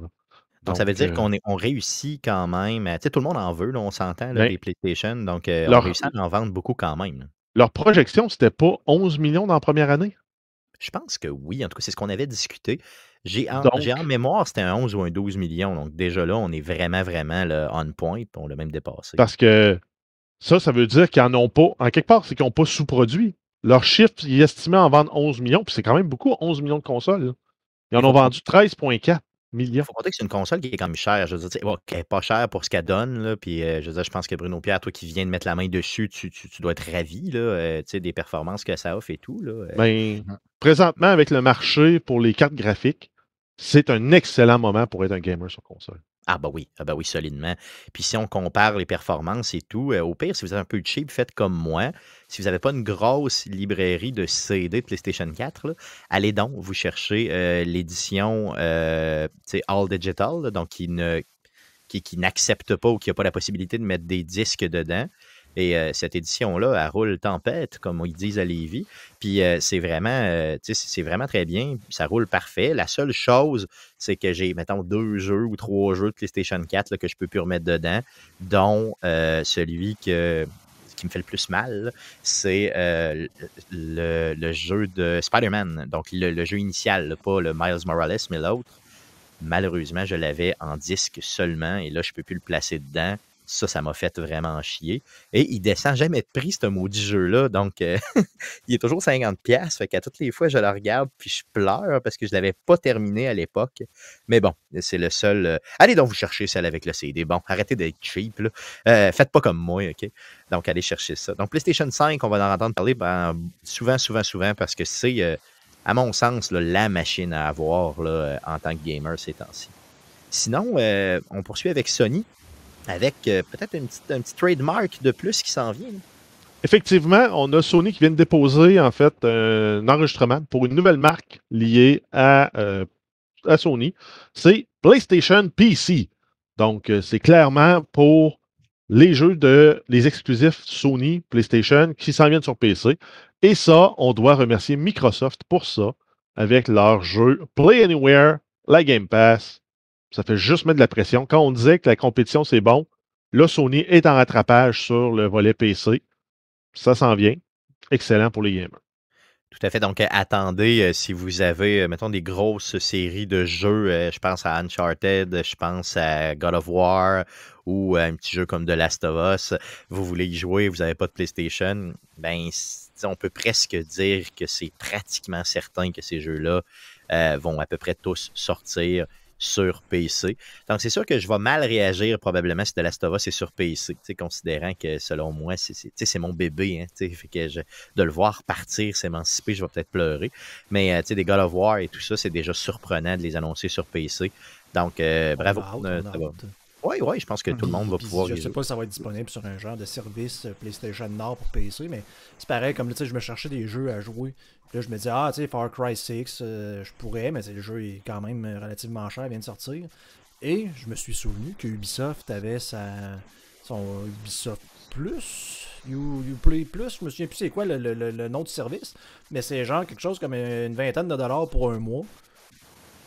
Donc, ça veut dire euh qu'on on réussit quand même. Tu sais, tout le monde en veut, on s'entend, les ben PlayStation. Donc, euh, on réussit à en vendre beaucoup quand même. Leur projection, c'était pas 11 millions dans la première année? Je pense que oui. En tout cas, c'est ce qu'on avait discuté. J'ai en, mémoire, c'était un 11 ou un 12 millions. Donc, déjà là, on est vraiment, vraiment le on point. On l'a même dépassé. Parce que ça, ça veut dire qu'ils n'en ont pas. En quelque part, c'est qu'ils n'ont pas sous-produit. Leur chiffre, il est estimé en vendre 11 millions. Puis c'est quand même beaucoup, 11 millions de consoles. Ils en ont vendu 13,4. Il faut compter que c'est une console qui est quand même chère. Je veux dire, elle est pas chère pour ce qu'elle donne. puis, euh, je, je pense que Bruno Pierre, toi qui viens de mettre la main dessus, tu, dois être ravi là, euh, des performances que ça offre et tout. Là, euh. ben, présentement, avec le marché pour les cartes graphiques, c'est un excellent moment pour être un gamer sur console. Ah bah oui, ah, bah oui, solidement. Puis si on compare les performances et tout, euh, au pire, si vous êtes un peu cheap, faites comme moi. Si vous n'avez pas une grosse librairie de CD PlayStation 4, allez donc, vous cherchez euh, l'édition euh, All Digital, donc qui ne qui, qui n'accepte pas ou qui n'a pas la possibilité de mettre des disques dedans. Et euh, cette édition-là, elle roule tempête, comme ils disent à Lévi. Puis euh, c'est vraiment, euh, c'est vraiment très bien. Ça roule parfait. La seule chose, c'est que j'ai, mettons, deux jeux ou trois jeux de PlayStation 4 que je peux plus remettre dedans, dont celui qui me fait le plus mal, c'est le, jeu de Spider-Man, donc le, le, jeu initial, pas le Miles Morales, mais l'autre. Malheureusement, je l'avais en disque seulement et là, je ne peux plus le placer dedans. Ça, ça m'a fait vraiment chier. Et il descend jamais de prix, ce maudit jeu-là. Donc, euh, [laughs] il est toujours 50$. Fait qu'à toutes les fois, je le regarde puis je pleure parce que je ne l'avais pas terminé à l'époque. Mais bon, c'est le seul. Euh, allez donc vous chercher celle avec le CD. Bon, arrêtez d'être cheap. Euh, faites pas comme moi, OK? Donc, allez chercher ça. Donc, PlayStation 5, on va en entendre parler ben, souvent, souvent, souvent parce que c'est à mon sens, la machine à avoir en tant que gamer ces temps-ci. Sinon, on poursuit avec Sony avec euh, peut-être un petit trademark de plus qui s'en vient. Effectivement, on a Sony qui vient de déposer en fait un enregistrement pour une nouvelle marque liée à, euh, Sony. C'est PlayStation PC. Donc, euh, c'est clairement pour les jeux de les exclusifs Sony, PlayStation qui s'en viennent sur PC. Et ça, on doit remercier Microsoft pour ça avec leur jeu Play Anywhere, la Game Pass ça fait juste mettre de la pression. Quand on disait que la compétition, c'est bon, là, Sony est en rattrapage sur le volet PC. Ça s'en vient. Excellent pour les gamers. Tout à fait. Donc, attendez euh, si vous avez, euh, mettons, des grosses séries de jeux. Euh, je pense à Uncharted, je pense à God of War ou un petit jeu comme The Last of Us. Vous voulez y jouer, vous n'avez pas de PlayStation. Ben, on peut presque dire que c'est pratiquement certain que ces jeux-là vont à peu près tous sortir sur PC. Donc, c'est sûr que je vais mal réagir probablement si The Last of Us est sur PC, considérant que selon moi, c'est mon bébé. Hein, fait que de le voir partir, s'émanciper, je vais peut-être pleurer. Mais euh, des God of War et tout ça, c'est déjà surprenant de les annoncer sur PC. Donc, euh, bravo. Euh, oui, oui, je pense que tout le monde va pouvoir. Je ne sais pas si ça va être disponible sur un genre de service PlayStation Nord pour PC, mais c'est pareil, comme tu sais, je me cherchais des jeux à jouer là, je me dis, ah, tu sais, Far Cry 6, euh, je pourrais, mais le jeu est quand même euh, relativement cher, vient de sortir. Et je me suis souvenu que Ubisoft avait sa, son Ubisoft Plus, you, Uplay Plus, je me souviens plus c'est quoi le, nom du service, mais c'est genre quelque chose comme une vingtaine de dollars pour un mois.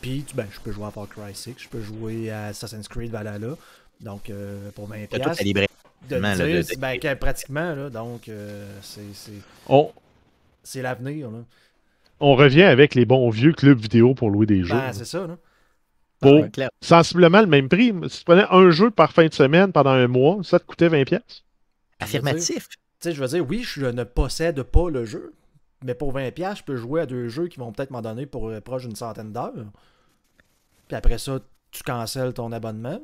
Puis, ben, je peux jouer à Far Cry 6, je peux jouer à Assassin's Creed Valhalla, donc euh, pour 20$. T'as la librairie. De, ben, pratiquement, là, donc c'est c'est l'avenir. On revient avec les bons vieux clubs vidéo pour louer des ben, jeux. Ah, c'est ça. Là. Ah, pour sensiblement le même prix. Si tu prenais un jeu par fin de semaine pendant un mois, ça te coûtait 20$. Affirmatif. Tu sais, je veux dire, oui, je ne possède pas le jeu, mais pour 20$, je peux jouer à deux jeux qui vont peut-être m'en donner pour euh, proche d'une centaine d'heures. Puis après ça, tu cancelles ton abonnement.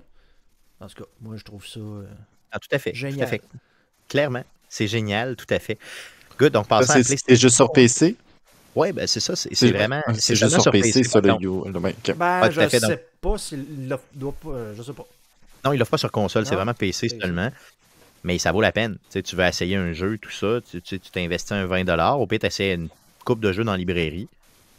En tout cas, moi, je trouve ça. Euh, ah, génial. fait. Clairement. C'est génial, tout à fait donc C'est juste sur PC? Oui, ben c'est ça, c'est vraiment. C'est juste sur, PC, ça, le Ben, je sais pas s'il doit euh, je sais pas. Non, il l'offre pas sur console, c'est vraiment PC seulement. Mais ça vaut la peine. Tu, tu veux essayer un jeu, tout ça, tu t'investis tu, un 20$, au pire, tu essaies une coupe de jeux dans la librairie.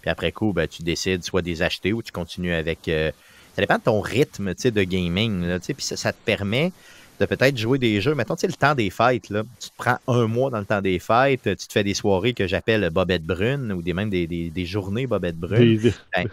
Puis après coup, ben, tu décides soit de les acheter ou tu continues avec. Euh, ça dépend de ton rythme de gaming. puis ça te permet de peut-être jouer des jeux. Mettons, tu sais, le temps des fêtes, là, tu te prends un mois dans le temps des fêtes, tu te fais des soirées que j'appelle Bobette Brune ou des, même des, journées Bobette Brune. Ben,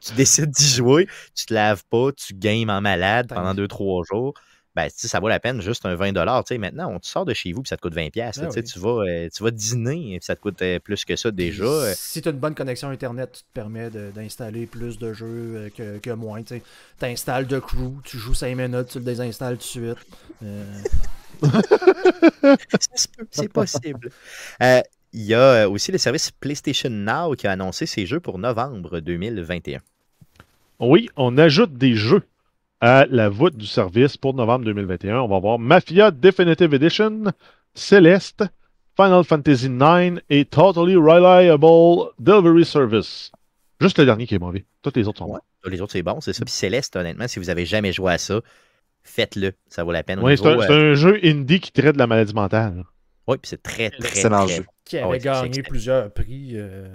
tu décides d'y jouer, tu te laves pas, tu games en malade pendant deux trois jours ben, ça vaut la peine juste un 20 sais, Maintenant, on te sort de chez vous et ça te coûte 20 pièces ben tu, vas, euh, tu vas dîner et ça te coûte euh, plus que ça déjà. Euh. Si tu as une bonne connexion Internet, tu te permets d'installer plus de jeux que, que, moins. Tu installes The Crew, tu joues 5 minutes, tu le désinstalles tout de suite. [laughs] C'est possible. Il y a aussi le service PlayStation Now qui a annoncé ses jeux pour novembre 2021. Oui, on ajoute des jeux à la voûte du service pour novembre 2021. On va voir Mafia Definitive Edition, Celeste, Final Fantasy IX et Totally Reliable Delivery Service. Juste le dernier qui est mauvais. Toutes les autres sont bons. Tous les autres, c'est bon, c'est ça. Puis Celeste, honnêtement, si vous n'avez jamais joué à ça, faites-le. Ça vaut la peine. Euh, c'est un, jeu indie qui traite de la maladie mentale. Oui, puis c'est très, très, très, ah Qui avait gagné plusieurs prix. Euh,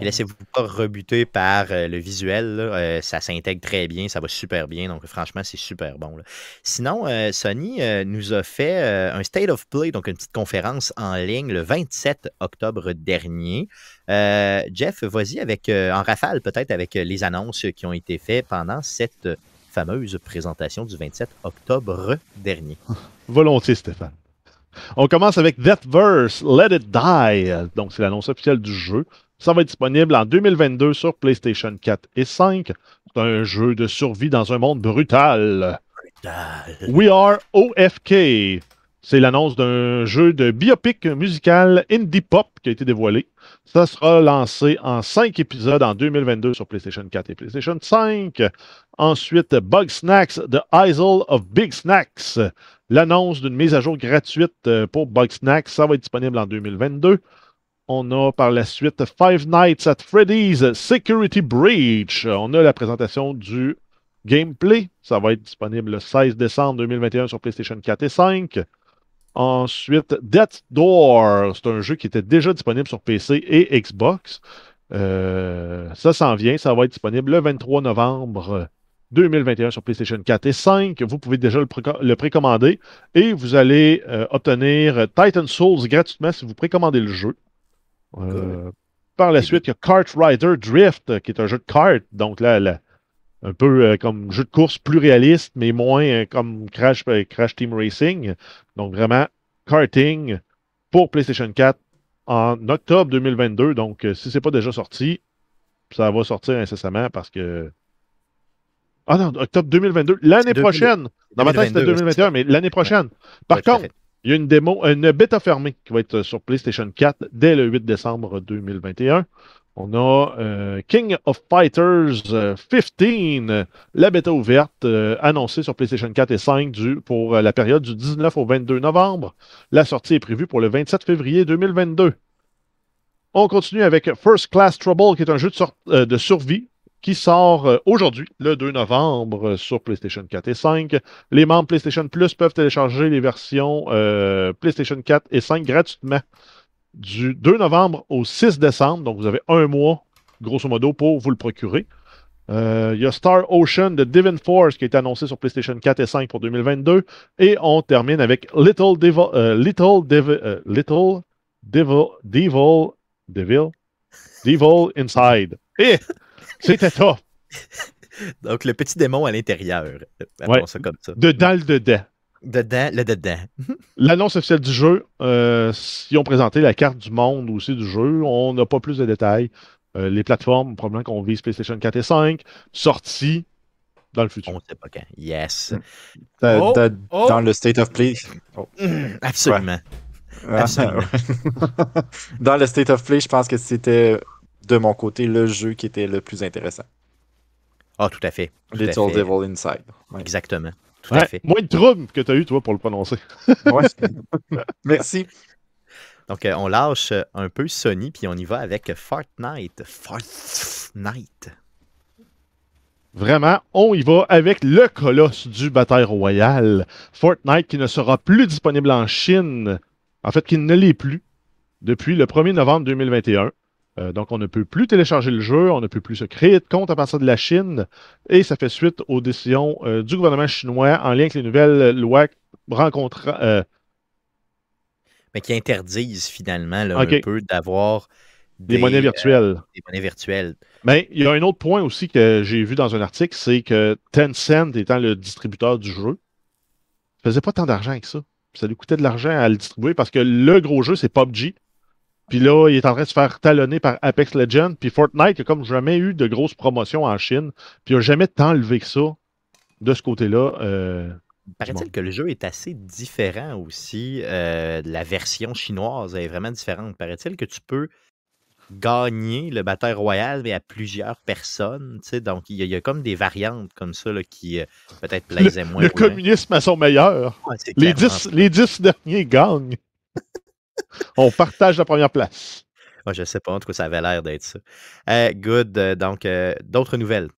laissez-vous pas rebuter par euh, le visuel. Euh, ça s'intègre très bien, ça va super bien. Donc, franchement, c'est super bon. Sinon, euh, Sony nous a fait un State of Play, donc une petite conférence en ligne le 27 octobre dernier. Jeff, vas-y avec en rafale peut-être avec les annonces qui ont été faites pendant cette fameuse présentation du 27 octobre dernier. [laughs] Volontiers, Stéphane. On commence avec Verse, Let It Die. Donc, c'est l'annonce officielle du jeu. Ça va être disponible en 2022 sur PlayStation 4 et 5. C'est un jeu de survie dans un monde brutal. Brutal. We Are OFK. C'est l'annonce d'un jeu de biopic musical indie pop qui a été dévoilé. Ça sera lancé en 5 épisodes en 2022 sur PlayStation 4 et PlayStation 5. Ensuite, Bug Snacks, The Isle of Big Snacks l'annonce d'une mise à jour gratuite euh, pour Bugsnax. Ça va être disponible en 2022. On a par la suite Five Nights at Freddy's Security Breach. On a la présentation du gameplay. Ça va être disponible le 16 décembre 2021 sur PlayStation 4 et 5. Ensuite, Death Door. C'est un jeu qui était déjà disponible sur PC et Xbox. Euh, ça s'en vient. Ça va être disponible le 23 novembre 2021 sur PlayStation 4 et 5. Vous pouvez déjà le, précommander et vous allez euh, obtenir Titan Souls gratuitement si vous précommandez le jeu. Euh, par la suite, il y a Kart Rider Drift, euh, qui est un jeu de kart, donc là, un peu comme jeu de course plus réaliste, mais moins comme Crash, Crash Team Racing. Donc vraiment, karting pour PlayStation 4 en octobre 2022. Donc si ce n'est pas déjà sorti, ça va sortir incessamment parce que ah non, octobre 2022. L'année prochaine. Dans ma tête, c'était 2021, mais l'année prochaine. Par contre, il y a une démo, une bêta fermée qui va être sur PlayStation 4 dès le 8 décembre 2021. On a euh, King of Fighters 15, euh, la bêta ouverte euh, annoncée sur PlayStation 4 et 5 pour la période du 19 au 22 novembre. La sortie est prévue pour le 27 février 2022. On continue avec First Class Trouble, qui est un jeu de survie qui sort euh, aujourd'hui, le 2 novembre, euh, sur PlayStation 4 et 5. Les membres PlayStation Plus peuvent télécharger les versions euh, PlayStation 4 et 5 gratuitement du 2 novembre au 6 décembre. Donc, vous avez un mois, grosso modo, pour vous le procurer. Il y a Star Ocean de Divin Force qui est annoncé sur PlayStation 4 et 5 pour 2022. Et on termine avec Little Devil. Little, Devil Little Devil. Devil. Devil. Inside. Et c'était top. Donc, le petit démon à l'intérieur. Ouais. ça comme ça. Dedans le dedans. Dedans le dedans. L'annonce officielle du jeu, euh, ils ont présenté la carte du monde aussi du jeu. On n'a pas plus de détails. Euh, les plateformes, probablement qu'on vise PlayStation 4 et 5. Sortie dans le futur. On ne sait pas quand. Yes. Hmm. Oh! Oh! Dans le State of Play. Oh. Absolument. [laughs] dans le State of Play, je pense que c'était de mon côté, le jeu qui était le plus intéressant. Ah, tout à fait. Little Devil Inside. Exactement. Tout à fait. Moins de troubles que tu as eu, toi, pour le prononcer. [laughs] [laughs] Merci. Donc, euh, on lâche euh, un peu Sony, puis on y va avec Fortnite. Fortnite. Vraiment, on y va avec le colosse du bataille royale. Fortnite qui ne sera plus disponible en Chine. En fait, qui ne l'est plus depuis le 1er novembre 2021. Euh, donc, on ne peut plus télécharger le jeu, on ne peut plus se créer de compte à partir de la Chine, et ça fait suite aux décisions euh, du gouvernement chinois en lien avec les nouvelles lois rencontrant. Euh, Mais qui interdisent finalement un peu d'avoir des, monnaies virtuelles. virtuelles. Mais il y a un autre point aussi que j'ai vu dans un article, c'est que Tencent étant le distributeur du jeu, faisait pas tant d'argent que ça. Ça lui coûtait de l'argent à le distribuer parce que le gros jeu, c'est PUBG. Puis là, il est en train de se faire talonner par Apex Legends. Puis Fortnite a comme jamais eu de grosses promotions en Chine. Puis il n'a jamais tant levé que ça de ce côté-là. Euh, Paraît-il que le jeu est assez différent aussi. Euh, la version chinoise est vraiment différente. Paraît-il que tu peux gagner le bataille royal mais à plusieurs personnes. Donc, il y, a comme des variantes comme ça qui euh, peut-être plaisaient moins. Le communisme à son meilleur. les, les dix derniers gagnent. On partage la première place. Moi, je sais pas. En tout cas, ça avait l'air d'être ça. good. Euh, donc, euh, d'autres nouvelles.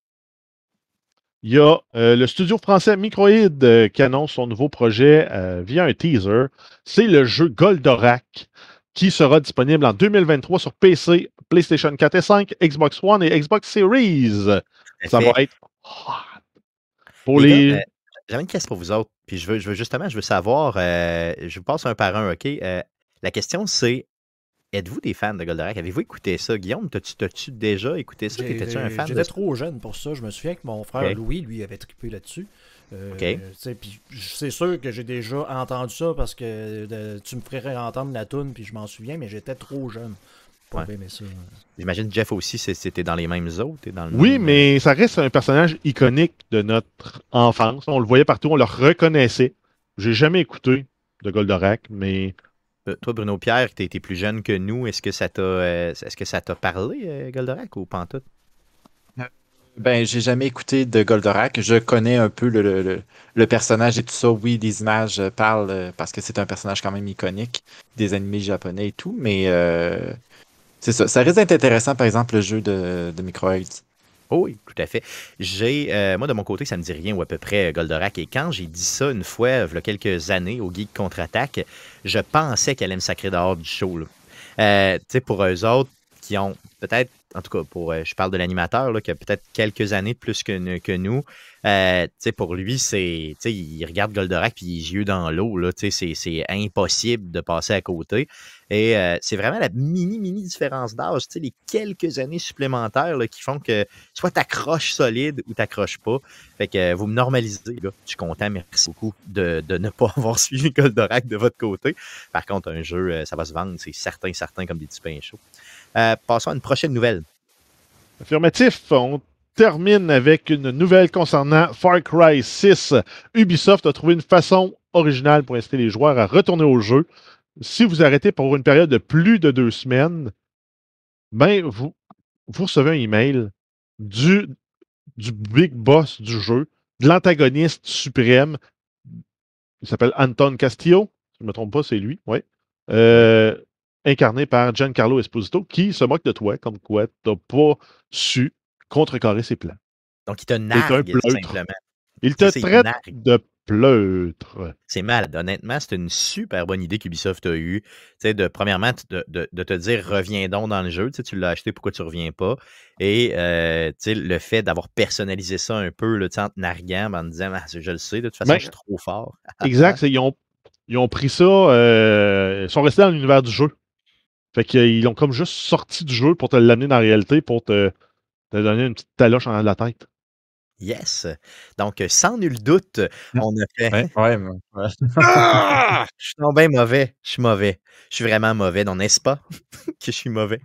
Il y a euh, le studio français Microïd qui annonce son nouveau projet via un teaser. C'est le jeu Goldorak qui sera disponible en 2023 sur PC, PlayStation 4 et 5, Xbox One et Xbox Series. Ça va être hot. J'avais une question pour vous autres. Puis je veux, justement, je veux savoir, je je passe un par un, OK? La question, c'est êtes-vous des fans de Goldorak Avez-vous écouté ça Guillaume, t'as-tu déjà écouté ça tu un fan J'étais trop jeune pour ça. Je me souviens que mon frère Louis, lui, avait trippé là-dessus. Euh, OK. C'est sûr que j'ai déjà entendu ça parce que tu me ferais entendre la toune, puis je m'en souviens, mais j'étais trop jeune. ça. J'imagine Jeff aussi, c'était dans les mêmes eaux. oui, mais euh, ça reste un personnage iconique de notre enfance. On le voyait partout, on le reconnaissait. J'ai jamais écouté de Goldorak, mais euh, toi, Bruno Pierre, tu étais plus jeune que nous, est-ce que ça t'a euh, est-ce que ça t'a parlé, euh, Goldorak, ou Pantoute? Ben, j'ai jamais écouté de Goldorak. Je connais un peu le, personnage et tout ça. Oui, les images parlent parce que c'est un personnage quand même iconique des animés japonais et tout, mais c'est ça. Ça risque intéressant, par exemple, le jeu de, de Oh oui, tout à fait. J'ai, euh, moi, de mon côté, ça ne me dit rien ou à peu près euh, Goldorak. Et quand j'ai dit ça une fois, il y a quelques années, au Geek Contre-Attaque, je pensais qu'elle allait me sacrer dehors du show. Euh, tu sais, pour eux autres qui ont peut-être, en tout cas, pour, je parle de l'animateur, qui a peut-être quelques années plus que nous, euh, pour lui, c'est, il regarde Goldorak puis les yeux dans l'eau. C'est impossible de passer à côté. Et euh, c'est vraiment la mini, mini différence d'âge, les quelques années supplémentaires qui font que soit t'accroches solide ou t'accroches pas. Fait que euh, vous me normalisez, là, Je suis content, merci beaucoup de, de, ne pas [laughs] avoir suivi Goldorak de votre côté. Par contre, un jeu, ça va se vendre, c'est certain, certain comme des petits pains chauds. passons à une prochaine nouvelle. Affirmatif, on termine avec une nouvelle concernant Far Cry 6. Ubisoft a trouvé une façon originale pour inciter les joueurs à retourner au jeu. Si vous arrêtez pour une période de plus de deux semaines, ben vous, vous recevez un email du, du big boss du jeu, de l'antagoniste suprême. Il s'appelle Anton Castillo, si je ne me trompe pas, c'est lui, oui. Euh, incarné par Giancarlo Esposito, qui se moque de toi, comme quoi tu n'as pas su contrecarrer ses plans. Donc, il te nargue, simplement. Il te traite de pleutre. C'est malade. Honnêtement, c'est une super bonne idée qu'Ubisoft a eue. Tu de, premièrement, de, te dire reviens donc dans le jeu. tu l'as acheté, pourquoi tu reviens pas? Et euh, le fait d'avoir personnalisé ça un peu, le en te narguant, en te disant ah, je le sais, de toute façon, ben, je suis trop fort. [laughs] exact. Ils ont, ont pris ça, euh, ils sont restés dans l'univers du jeu. Fait qu'ils l'ont comme juste sorti du jeu pour te l'amener dans la réalité, pour te, T'as donné une petite taloche en de la tête. Yes. Donc, euh, sans nul doute, hein? on a fait. Ouais, ouais, ah! Je suis tombé mauvais. Je suis mauvais. Je suis vraiment mauvais, non, n'est-ce pas? [laughs] que je suis mauvais.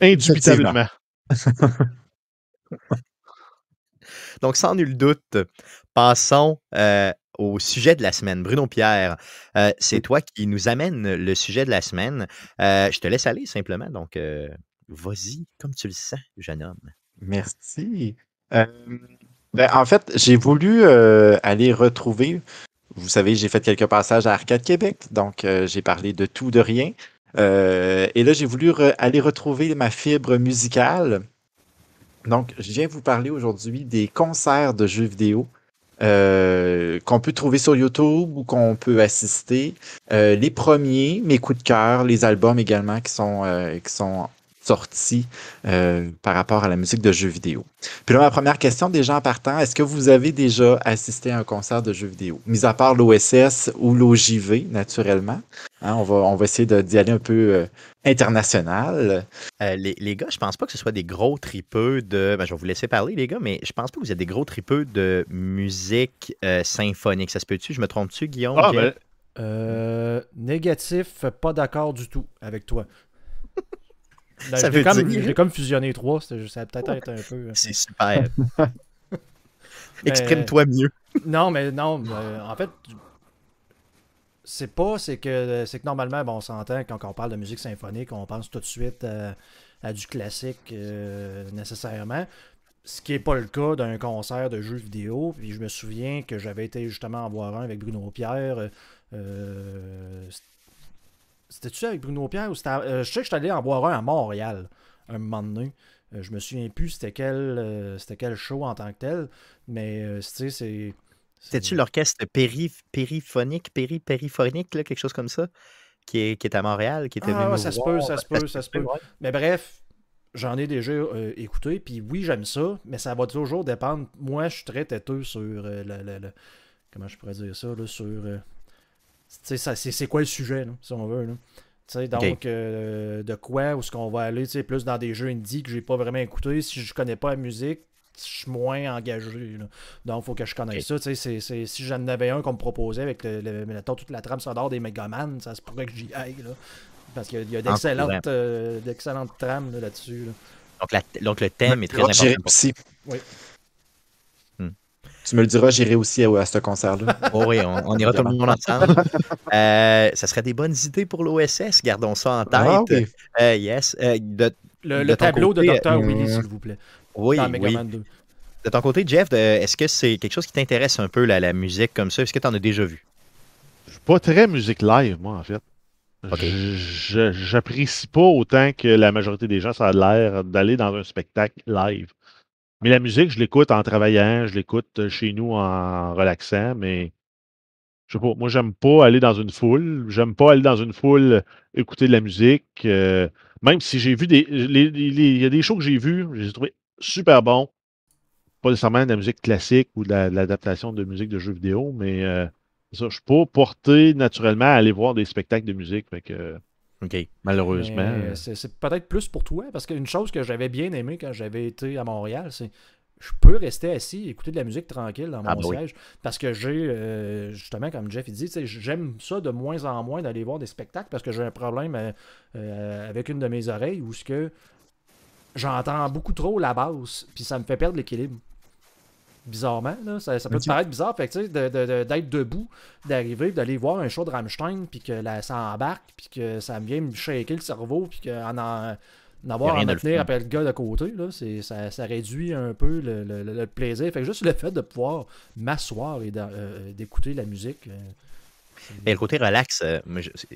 Indubitablement. Donc, sans nul doute, passons euh, au sujet de la semaine. Bruno Pierre, euh, c'est toi qui nous amène le sujet de la semaine. je te laisse aller simplement. Donc, vas-y, comme tu le sens, jeune homme. Merci. Euh, ben, en fait, j'ai voulu euh, aller retrouver. Vous savez, j'ai fait quelques passages à Arcade Québec, donc euh, j'ai parlé de tout, de rien. et là, j'ai voulu aller retrouver ma fibre musicale. Donc, je viens vous parler aujourd'hui des concerts de jeux vidéo. qu'on peut trouver sur YouTube ou qu'on peut assister. les premiers, mes coups de cœur, les albums également qui sont, qui sont sortie euh, par rapport à la musique de jeux vidéo. Puis là, ma première question déjà en partant, est-ce que vous avez déjà assisté à un concert de jeux vidéo, mis à part l'OSS ou l'OJV, naturellement? Hein, on, va, on va essayer d'y aller un peu euh, international. Euh, les, les, gars, je pense pas que ce soit des gros tripeux de. Ben, je vais vous laisser parler, les gars, mais je pense pas que vous êtes des gros tripeux de musique symphonique. Ça se peut-tu? Je me trompe-tu, Guillaume? Ah, ben, négatif, pas d'accord du tout avec toi. Ben, J'ai comme, dire... comme, fusionné trois, ça peut-être être un peu. Euh. C'est super. [laughs] Exprime-toi mieux. Euh, non, mais non, euh, en fait, c'est pas, c'est que, c'est que normalement, bon, on s'entend quand on parle de musique symphonique, on pense tout de suite à, du classique nécessairement. Ce qui n'est pas le cas d'un concert de jeux vidéo. Puis je me souviens que j'avais été justement en voir un avec Bruno Pierre. Euh, c'était-tu avec Bruno Pierre ou c'était. Euh, je sais que je allé en voir un à Montréal un moment donné. Euh, je me souviens plus c'était quel, euh, c'était quel show en tant que tel. Mais tu sais, c'est. C'était-tu l'orchestre péri, périphonique, péri, périphonique, quelque chose comme ça, qui est, qui est à Montréal, qui était ah, venu ça, se peut, ça se peut, ça se [laughs] peut, Mais bref, j'en ai déjà écouté, puis oui, j'aime ça, mais ça va toujours dépendre. Moi, je suis très têteux sur Comment je pourrais dire ça, là, sur c'est quoi le sujet, si on veut. donc, euh, de quoi est ce qu'on va aller plus dans des jeux indie que j'ai pas vraiment écouté. Si je connais pas la musique, je suis moins engagé. Donc, faut que je connaisse ça. si j'en avais un qu'on me proposait avec toute la trame sonore des Megaman, ça se pourrait que j'y aille. parce qu'il y a, euh, d'excellentes trames là-dessus. donc, le thème est très important. Tu me le diras, j'irai aussi à, ce concert-là. [laughs] Oh oui, on, ira tout le monde ensemble. Euh, ça serait des bonnes idées pour l'OSS, gardons ça en tête. Ah, euh, euh, le, tableau de Dr. Willy, s'il vous plaît. Oui, oui. De ton côté, Jeff, est-ce que c'est quelque chose qui t'intéresse un peu, la, musique comme ça? Est-ce que tu en as déjà vu? Je suis pas très musique live, moi, en fait. Je J'apprécie pas autant que la majorité des gens, ça a l'air d'aller dans un spectacle live. Mais la musique, je l'écoute en travaillant, je l'écoute euh, chez nous en relaxant, mais je sais pas, moi, j'aime pas aller dans une foule. J'aime pas aller dans une foule euh, écouter de la musique. Euh, même si j'ai vu des. Il y a des shows que j'ai vus, j'ai trouvé super bons. Pas nécessairement de la musique classique ou de l'adaptation de, musique de jeux vidéo, mais ça, je suis pas porté naturellement à aller voir des spectacles de musique. Fait que, OK, malheureusement. Euh. C'est peut-être plus pour toi, parce qu'une chose que j'avais bien aimé quand j'avais été à Montréal, c'est je peux rester assis écouter de la musique tranquille dans ah, mon bah siège. Parce que j'ai, euh, justement, comme Jeff il dit, j'aime ça de moins en moins d'aller voir des spectacles parce que j'ai un problème euh, avec une de mes oreilles où ce que j'entends beaucoup trop la basse, puis ça me fait perdre l'équilibre bizarrement. Là. Ça, peut te paraître bizarre, fait que, de, d'être debout, d'arriver, d'aller voir un show de Rammstein, puis que ça embarque, puis que ça vient me shaker le cerveau, puis qu'en en, avoir à me tenir après le gars de côté, c'est, ça, réduit un peu le, plaisir. Fait que juste le fait de pouvoir m'asseoir et euh, d'écouter la musique, euh, le côté relax euh,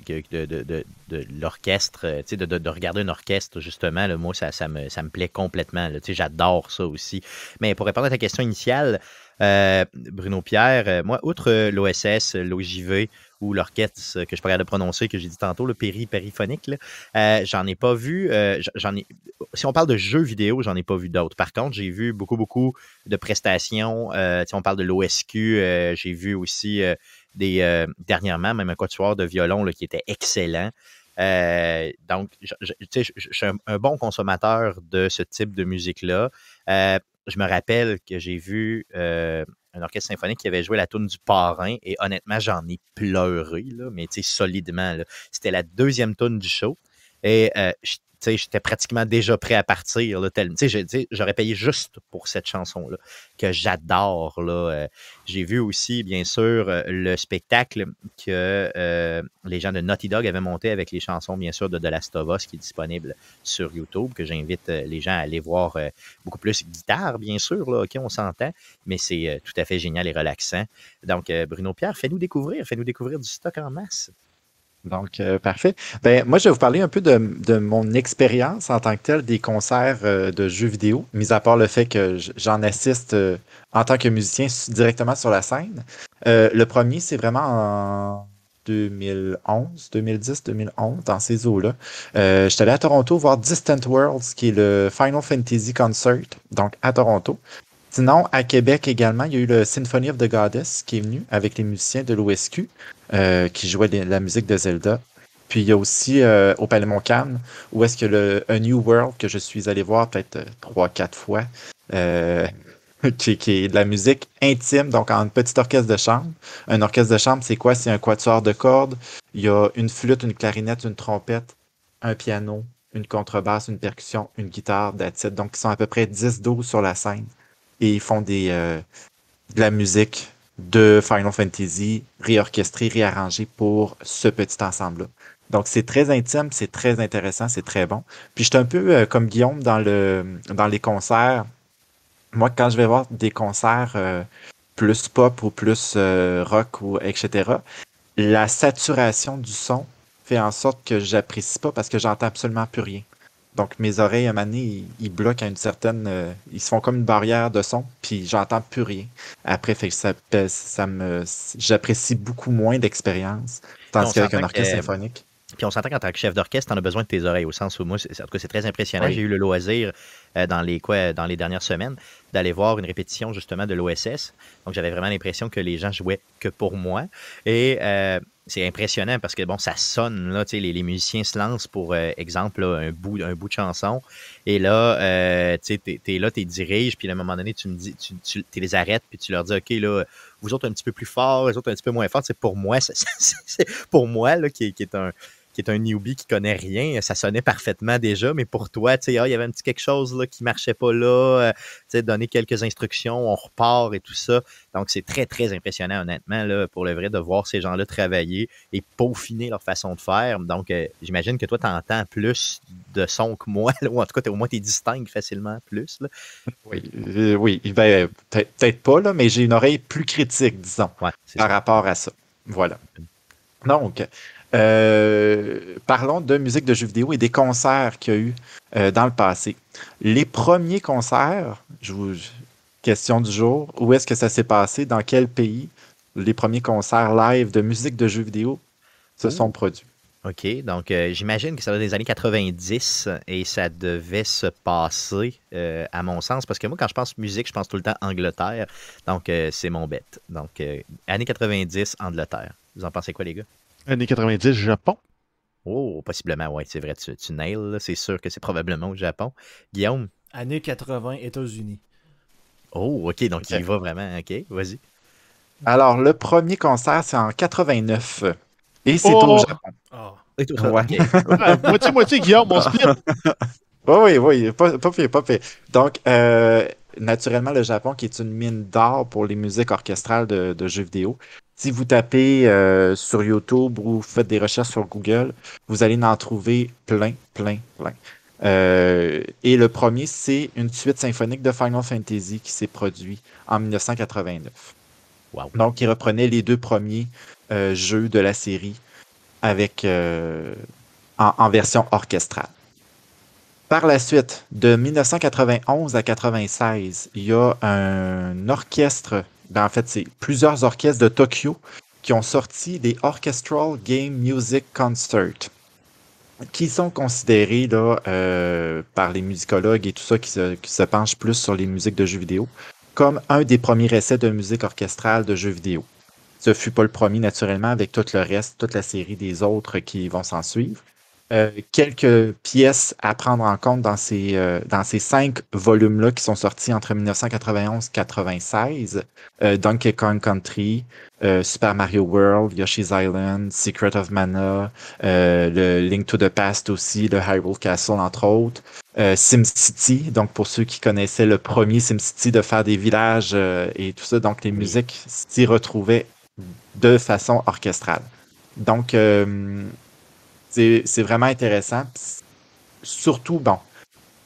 de, de, de l'orchestre, euh, de, regarder un orchestre, justement, le moi, ça, ça, me, plaît complètement. J'adore ça aussi. Mais pour répondre à ta question initiale, euh, Bruno Pierre, moi, outre l'OSS, l'OJV ou l'orchestre que je pourrais de prononcer, que j'ai dit tantôt, le péri périphonique, j'en ai pas vu. j'en si on parle de jeux vidéo, j'en ai pas vu d'autres. Par contre, j'ai vu beaucoup, beaucoup de prestations. si on parle de l'OSQ, j'ai vu aussi euh, dernièrement, même un quatuor de violon là, qui était excellent. Euh, donc, je, sais je, suis un, bon consommateur de ce type de musique-là. Euh, je me rappelle que j'ai vu un orchestre symphonique qui avait joué la toune du parrain et honnêtement, j'en ai pleuré, là, mais solidement. C'était la deuxième toune du show. Et j'étais pratiquement déjà prêt à partir. J'aurais payé juste pour cette chanson-là, que j'adore. Euh, j'ai vu aussi, bien sûr, euh, le spectacle que euh, les gens de Naughty Dog avaient monté avec les chansons, bien sûr, de The Last of qui est disponible sur YouTube, que j'invite les gens à aller voir beaucoup plus guitare, bien sûr, là, OK, on s'entend, mais c'est tout à fait génial et relaxant. Donc, Bruno Pierre, fais-nous découvrir, fais-nous découvrir du stock en masse. Donc, euh, parfait. Ben, moi, je vais vous parler un peu de, de mon expérience en tant que telle des concerts euh, de jeux vidéo, mis à part le fait que j'en assiste euh, en tant que musicien directement sur la scène. le premier, c'est vraiment en 2011, 2010, 2011, dans ces eaux-là. Euh, J'étais allé à Toronto voir Distant Worlds, qui est le Final Fantasy Concert, donc à Toronto. Sinon, à Québec également, il y a eu le Symphony of the Goddess qui est venu avec les musiciens de l'OSQ euh, qui jouaient la musique de Zelda. Puis il y a aussi euh, au Palais Montcalm, où est-ce que le A New World, que je suis allé voir peut-être euh, trois, quatre fois, [laughs] qui, est de la musique intime, donc en petit orchestre de chambre. Un orchestre de chambre, c'est quoi? C'est un quatuor de cordes. Il y a une flûte, une clarinette, une trompette, un piano, une contrebasse, une percussion, une guitare, etc. Donc, ils sont à peu près 10-12 sur la scène et ils font euh, de la musique de Final Fantasy réorchestrée, réarrangée pour ce petit ensemble-là. Donc, c'est très intime, c'est très intéressant, c'est très bon. Puis, j'étais un peu euh, comme Guillaume dans, le, dans les concerts. Moi, quand je vais voir des concerts euh, plus pop ou plus rock ou etc., la saturation du son fait en sorte que j'apprécie pas parce que j'entends absolument plus rien. Donc, mes oreilles, à un ils, bloquent à une certaine. Euh, ils se font comme une barrière de son, puis j'entends plus rien. Après, fait que ça, ça me. J'apprécie beaucoup moins d'expérience. Tandis qu'avec un orchestre symphonique. Puis on s'entend qu'en tant que chef d'orchestre, on as besoin de tes oreilles, au sens où moi, en tout cas, c'est très impressionnant. J'ai eu le loisir euh, dans, les, dans les dernières semaines d'aller voir une répétition justement de l'OSS. Donc j'avais vraiment l'impression que les gens jouaient que pour moi. Et euh, c'est impressionnant parce que bon, ça sonne, là, les, les musiciens se lancent pour euh, exemple un, bout, bout de chanson. Et là, tu sais, t'es là, t'es dirige, puis à un moment donné, tu me dis, tu, les arrêtes, puis tu leur dis, OK, là, vous autres un petit peu plus fort, les autres un petit peu moins fort. C'est pour moi, [laughs] c'est pour moi là, qui est un qui est un newbie qui connaît rien, ça sonnait parfaitement déjà, mais pour toi, tu sais, ah, il y avait un petit quelque chose là, qui marchait pas là, euh, donner quelques instructions, on repart et tout ça. Donc, c'est très, très impressionnant, honnêtement, là, pour le vrai, de voir ces gens-là travailler et peaufiner leur façon de faire. Donc, euh, j'imagine que toi, tu entends plus de sons que moi, ou en tout cas, au moins, tu distingues facilement plus. Oui, euh, oui, ben, peut-être pas, mais j'ai une oreille plus critique, disons, par rapport à ça. Voilà. Donc, euh, parlons de musique de jeux vidéo et des concerts qu'il y a eu euh, dans le passé. Les premiers concerts, je vous, question du jour, où est-ce que ça s'est passé, dans quel pays les premiers concerts live de musique de jeux vidéo se sont produits? OK, donc euh, j'imagine que ça va des années 90 et ça devait se passer, à mon sens, parce que moi, quand je pense musique, je pense tout le temps Angleterre. Donc, c'est mon bête. Donc, années 90, Angleterre. Vous en pensez quoi, les gars? Année 90, Japon. Oh, possiblement, oui, c'est vrai, tu, nails, c'est sûr que c'est probablement au Japon. Guillaume? Années 80, États-Unis. Oh, ok, donc il va vraiment, ok, vas-y. Alors, le premier concert, c'est en 89. Et c'est au oh! Japon. Oh. ouais. [laughs] moitié, moitié, Guillaume, mon [laughs] oui, oui, oui, pas, fait, pas fait. Donc, euh, naturellement, le Japon, qui est une mine d'or pour les musiques orchestrales de jeux vidéo, si vous tapez euh, sur YouTube ou faites des recherches sur Google, vous allez en trouver plein, plein, plein. Euh, et le premier, c'est une suite symphonique de Final Fantasy qui s'est produite en 1989. Donc, il reprenait les deux premiers euh, jeux de la série avec, en, en, version orchestrale. Par la suite, de 1991 à 1996, il y a un orchestre ben, en fait, c'est plusieurs orchestres de Tokyo qui ont sorti des Orchestral Game Music Concert, qui sont considérés euh, par les musicologues et tout ça qui se, qui penchent plus sur les musiques de jeux vidéo comme un des premiers essais de musique orchestrale de jeux vidéo. Ce fut pas le premier, naturellement, avec tout le reste, toute la série des autres qui vont s'en suivre. Euh, quelques pièces à prendre en compte dans ces, euh, dans ces cinq volumes-là qui sont sortis entre 1991 et 96. Donkey Kong Country, euh, Super Mario World, Yoshi's Island, Secret of Mana, le Link to the Past aussi, le Hyrule Castle entre autres. SimCity, donc pour ceux qui connaissaient le premier SimCity de faire des villages et tout ça, donc les musiques s'y retrouvaient de façon orchestrale. Donc, c'est vraiment intéressant. surtout, bon,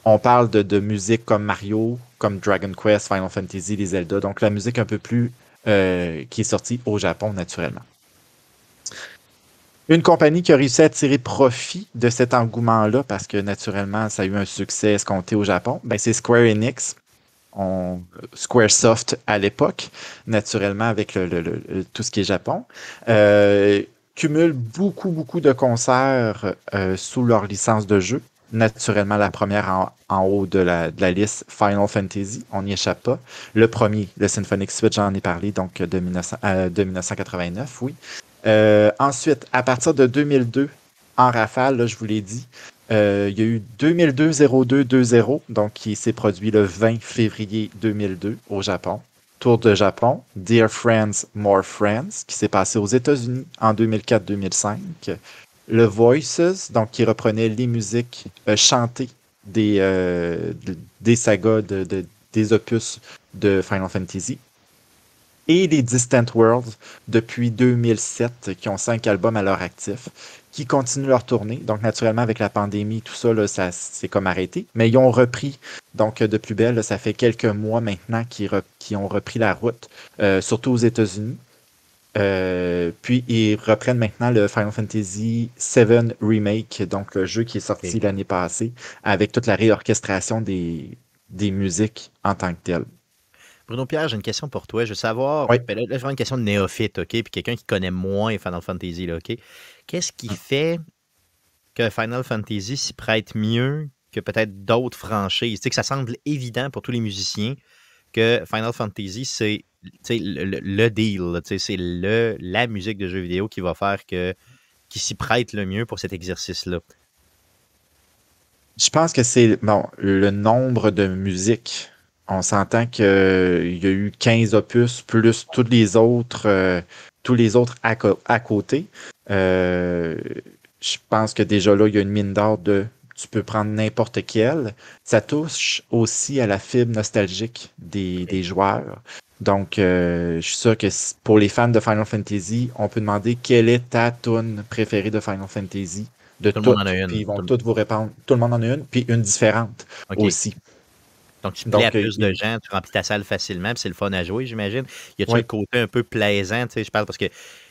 on parle de, musique comme Mario, comme Dragon Quest, Final Fantasy, les Zelda, donc la musique un peu plus euh, qui est sortie au Japon naturellement. Une compagnie qui a réussi à tirer profit de cet engouement-là, parce que naturellement, ça a eu un succès escompté au Japon, ben, c'est Square Enix. Square Squaresoft à l'époque, naturellement avec tout ce qui est Japon. Euh, cumulent beaucoup, beaucoup de concerts euh, sous leur licence de jeu. Naturellement, la première en, haut de la, de la, liste, Final Fantasy, on n'y échappe pas. Le premier, le Symphonic switch j'en ai parlé, donc euh, de, 1989, euh, oui. ensuite, à partir de 2002, en rafale, je vous l'ai dit, il y a eu 2002-02-20, donc qui s'est produit le 20 février 2002 au Japon. Tour de Japon, Dear Friends, More Friends, qui s'est passé aux États-Unis en 2004-2005. Le Voices, donc qui reprenait les musiques euh, chantées des, euh, des sagas, des opus de Final Fantasy. Et les Distant Worlds depuis 2007, qui ont cinq albums à leur actif qui continuent leur tournée. Donc, naturellement, avec la pandémie, tout ça, ça c'est comme arrêté. Mais ils ont repris. Donc, de plus belle, ça fait quelques mois maintenant qu'ils ont repris la route, euh, surtout aux États-Unis. Euh, puis ils reprennent maintenant le Final Fantasy VII Remake, donc le jeu qui est sorti l'année passée, avec toute la réorchestration des, des musiques en tant que telles. Bruno Pierre, j'ai une question pour toi. Je veux savoir. Ben, je vais une question de néophyte, OK? Puis quelqu'un qui connaît moins Final Fantasy, là, OK? Qu'est-ce qui mm. fait que Final Fantasy s'y prête mieux que peut-être d'autres franchises? Tu que ça semble évident pour tous les musiciens que Final Fantasy, c'est le, deal, c'est la musique de jeu vidéo qui va faire que qui s'y prête le mieux pour cet exercice-là. Je pense que c'est bon, le nombre de musiques on s'entend qu'il euh, y a eu 15 opus plus tous les autres, euh, tous les autres à, côté. Euh, je pense que déjà là, il y a une mine d'or de tu peux prendre n'importe quelle. Ça touche aussi à la fibre nostalgique des, joueurs. Donc, je suis sûr que pour les fans de Final Fantasy, on peut demander quelle est ta tune préférée de Final Fantasy de tout, le monde en a une. ils vont toutes vous répondre. Tout le monde en a une, puis une différente aussi. Donc, tu mets à euh, plus de gens, tu remplis ta salle facilement, c'est le fun à jouer, j'imagine. Il Y a-tu un côté un peu plaisant, tu sais, je parle parce que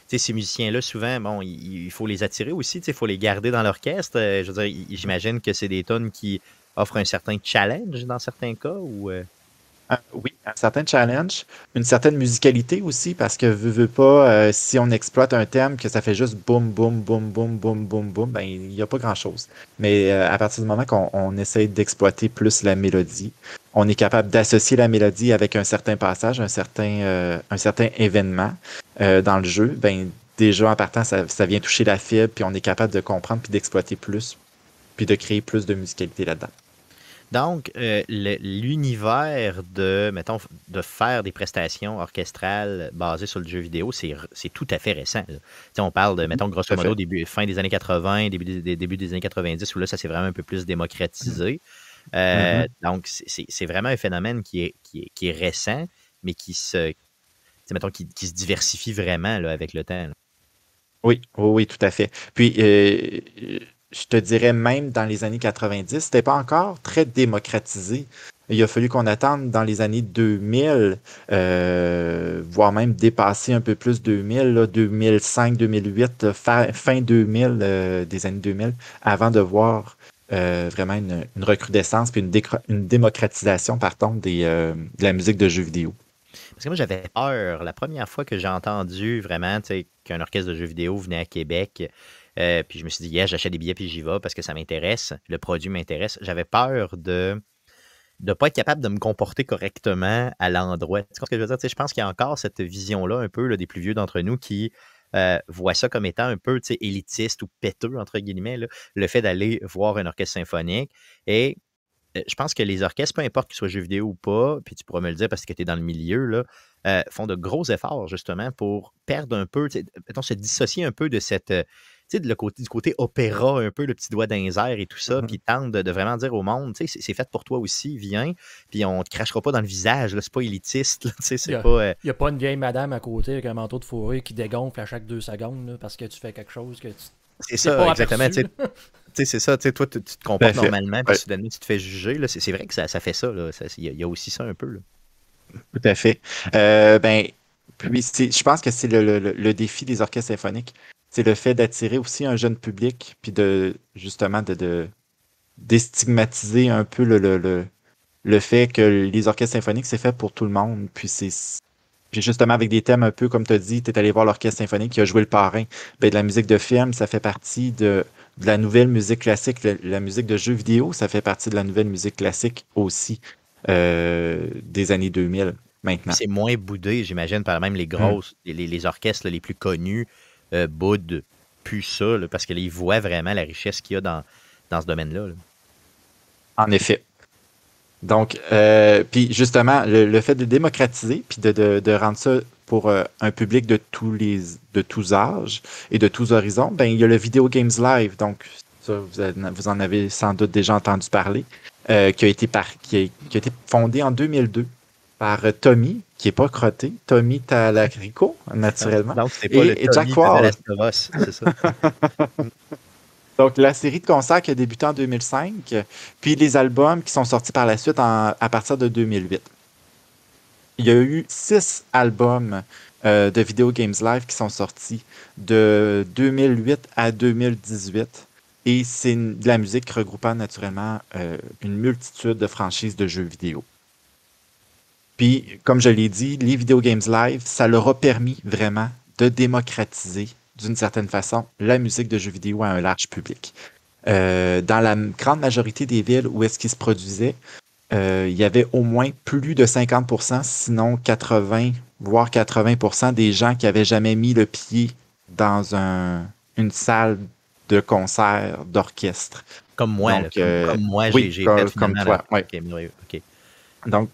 tu ces musiciens-là, souvent, bon, il, faut les attirer aussi, il faut les garder dans l'orchestre. Euh, je veux dire, j'imagine que c'est des tonnes qui offrent un certain challenge dans certains cas ou. Euh? oui, un certain challenge, une certaine musicalité aussi, parce que veux, veux pas, euh, si on exploite un thème que ça fait juste boum, boum, boum, boum, boum, boum, boum, ben il n'y a pas grand-chose. Mais euh, à partir du moment qu'on on essaye d'exploiter plus la mélodie, on est capable d'associer la mélodie avec un certain passage, un certain, euh, un certain événement dans le jeu, ben déjà en partant, ça, ça vient toucher la fibre, puis on est capable de comprendre, puis d'exploiter plus, puis de créer plus de musicalité là-dedans. Donc, euh, l'univers de, mettons, de faire des prestations orchestrales basées sur le jeu vidéo, c'est tout à fait récent. On parle de, mmh, mettons, grosso modo, fin des années 80, début des, début des années 90, où là, ça s'est vraiment un peu plus démocratisé. Euh, mmh donc, c'est vraiment un phénomène qui est, qui est, récent, mais qui se, mettons, qui, se diversifie vraiment là, avec le temps. Oui, oui, tout à fait. Puis, euh, je te dirais même dans les années 90, c'était pas encore très démocratisé. Il a fallu qu'on attende dans les années 2000, euh, voire même dépasser un peu plus 2000, 2005, 2008, fin, 2000, euh, des années 2000, avant de voir euh, vraiment une, recrudescence puis une, démocratisation, pardon, des, de la musique de jeux vidéo. Parce que moi, j'avais peur. La première fois que j'ai entendu vraiment qu'un orchestre de jeux vidéo venait à Québec, euh, puis je me suis dit, yeah, j'achète des billets, puis j'y vais parce que ça m'intéresse, le produit m'intéresse. J'avais peur de ne pas être capable de me comporter correctement à l'endroit. Tu comprends ce que je veux dire? Tu sais, je pense qu'il y a encore cette vision-là, un peu, des plus vieux d'entre nous qui euh, voient ça comme étant un peu tu élitiste ou péteux, entre guillemets, le fait d'aller voir un orchestre symphonique. Et euh, je pense que les orchestres, peu importe qu'ils soient jeux vidéo ou pas, puis tu pourras me le dire parce que tu es dans le milieu, là, font de gros efforts justement pour perdre un peu, mettons, se dissocier un peu de cette, sais, côté, du côté opéra, un peu, le petit doigt d'un et tout ça, mm tente de, vraiment dire au monde, tu sais, c'est fait pour toi aussi, viens, puis on te crachera pas dans le visage, c'est pas élitiste, tu sais, c'est pas... Euh, il n'y a pas une vieille madame à côté avec un manteau de fourrure qui dégonfle à chaque deux secondes, parce que tu fais quelque chose que tu... C'est ça, exactement, [laughs] tu sais, c'est ça, tu sais, toi, tu, te comportes normalement, puis soudainement, tu te fais juger, c'est vrai que ça, fait ça, il y, a aussi ça un peu, Tout à fait. Euh, ben, puis je pense que c'est le, défi des orchestres symphoniques c'est le fait d'attirer aussi un jeune public, puis de justement de, déstigmatiser un peu le, le, le, fait que les orchestres symphoniques, c'est fait pour tout le monde. Puis c'est. justement, avec des thèmes un peu, comme tu as dit, tu es allé voir l'orchestre symphonique qui a joué le parrain. Ben, de la musique de film, ça fait partie de, la nouvelle musique classique. La, musique de jeux vidéo, ça fait partie de la nouvelle musique classique aussi euh, des années 2000 maintenant. C'est moins boudé, j'imagine, par même les hum. grosses, les orchestres les plus connus euh, boude ça, là, parce qu'ils voit vraiment la richesse qu'il y a dans, ce domaine-là. En effet. Donc, euh, puis justement, le, fait de démocratiser, puis de, rendre ça pour euh, un public de tous les de tous âges et de tous horizons, ben il y a le Video Games Live, donc ça, vous, en avez sans doute déjà entendu parler, euh, qui, a été qui, qui, a été fondé en 2002 par Tommy, qui n'est pas crotté. Tommy Talacrico, naturellement. et, Jack c'est ça. [laughs] Donc, la série de concerts qui a débuté en 2005, puis les albums qui sont sortis par la suite à partir de 2008. Il y a eu six albums euh, de Video Games Live qui sont sortis de 2008 à 2018. Et c'est de la musique regroupant naturellement euh, une multitude de franchises de jeux vidéo. Puis, comme je l'ai dit, les Video Games Live, ça leur a permis vraiment de démocratiser, d'une certaine façon, la musique de jeux vidéo à un large public. Euh, dans la grande majorité des villes où est-ce qu'ils se produisaient, euh, il y avait au moins plus de 50 sinon 80, voire 80 des gens qui avaient jamais mis le pied dans une salle de concert, d'orchestre. Comme moi, euh, comme, moi, j'ai fait comme toi. Donc,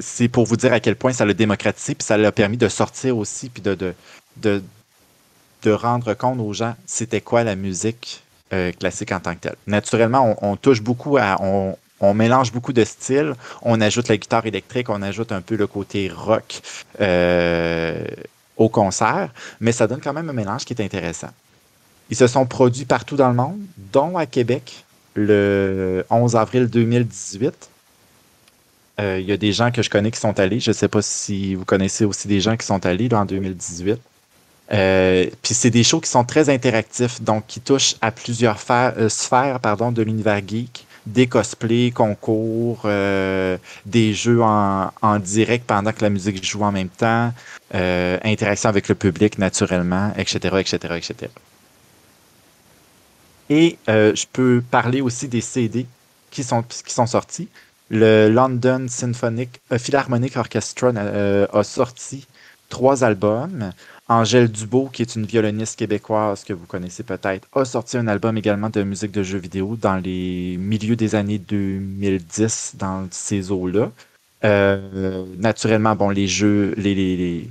c'est pour vous dire à quel point ça l'a démocratisé, puis ça l'a permis de sortir aussi, puis de, de rendre compte aux gens c'était quoi la musique euh, classique en tant que telle. Naturellement, on, touche beaucoup à. On, mélange beaucoup de styles, on ajoute la guitare électrique, on ajoute un peu le côté rock euh, au concert, mais ça donne quand même un mélange qui est intéressant. Ils se sont produits partout dans le monde, dont à Québec le 11 avril 2018 euh, il y a des gens que je connais qui sont allés. Je ne sais pas si vous connaissez aussi des gens qui sont allés en 2018. Euh, puis c'est des shows qui sont très interactifs, donc qui touchent à plusieurs euh, sphères pardon, de l'univers geek. Des cosplays, concours, des jeux en, direct pendant que la musique joue en même temps, interaction avec le public naturellement, etc., etc., etc. Et je peux parler aussi des CD qui sont, qui sont sortis le London Symphonic, euh, Philharmonic Orchestra euh, euh, a sorti trois albums. Angèle Dubo, qui est une violoniste québécoise que vous connaissez peut-être, a sorti un album également de musique de jeux vidéo dans les milieux des années 2010, dans ces eaux-là. naturellement, bon, les jeux, les,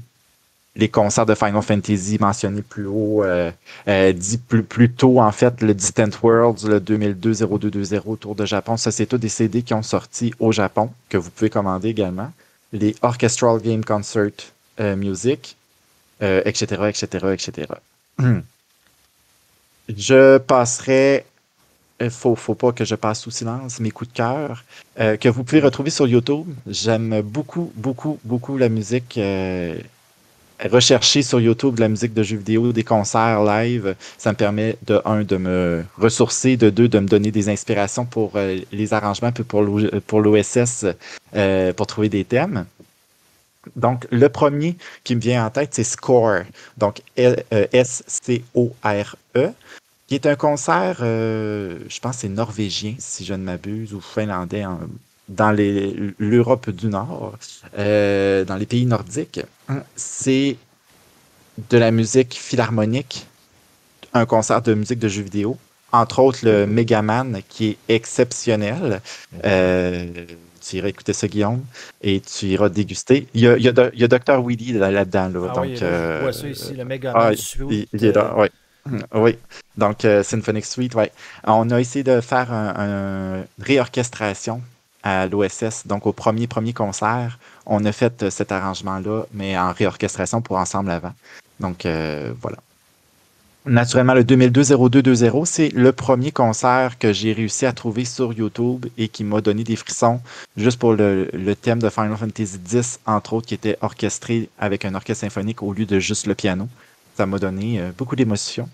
les concerts de Final Fantasy mentionnés plus haut, euh, euh, dit plus, plus tôt, en fait, le Distant Worlds, le 2002-0220 Tour de Japon, ça, c'est tous des CD qui ont sorti au Japon, que vous pouvez commander également. Les Orchestral Game Concert euh, Music, etc., etc., etc. Je passerai euh, faut, faut pas que je passe sous silence mes coups de cœur, euh, que vous pouvez retrouver sur YouTube. J'aime beaucoup, beaucoup, beaucoup la musique. Euh, rechercher sur YouTube de la musique de jeux vidéo, des concerts live, ça me permet de un de me ressourcer, de deux de me donner des inspirations pour euh, les arrangements puis pour pour l'OSS euh, pour trouver des thèmes. Donc le premier qui me vient en tête c'est Score. Donc euh, S C O R E qui est un concert, je pense c'est norvégien si je ne m'abuse ou finlandais. en dans l'Europe du Nord, euh, dans les pays nordiques, c'est de la musique philharmonique, un concert de musique de jeux vidéo, entre autres le Megaman qui est exceptionnel. Euh, tu iras écouter ça, Guillaume, et tu iras déguster. Il y a, Dr. Willy là-dedans. Ah oui, euh, le Megaman ah, Il, euh, est là, oui. Oui, donc Symphonic Suite, oui. On a essayé de faire une réorchestration à l'OSS. Donc, au premier, premier concert, on a fait euh, cet arrangement-là, mais en réorchestration pour Ensemble avant. Donc, euh, voilà. Naturellement, le 2002 02 c'est le premier concert que j'ai réussi à trouver sur YouTube et qui m'a donné des frissons, juste pour le, le, thème de Final Fantasy X, entre autres, qui était orchestré avec un orchestre symphonique au lieu de juste le piano. Ça m'a donné euh, beaucoup d'émotions.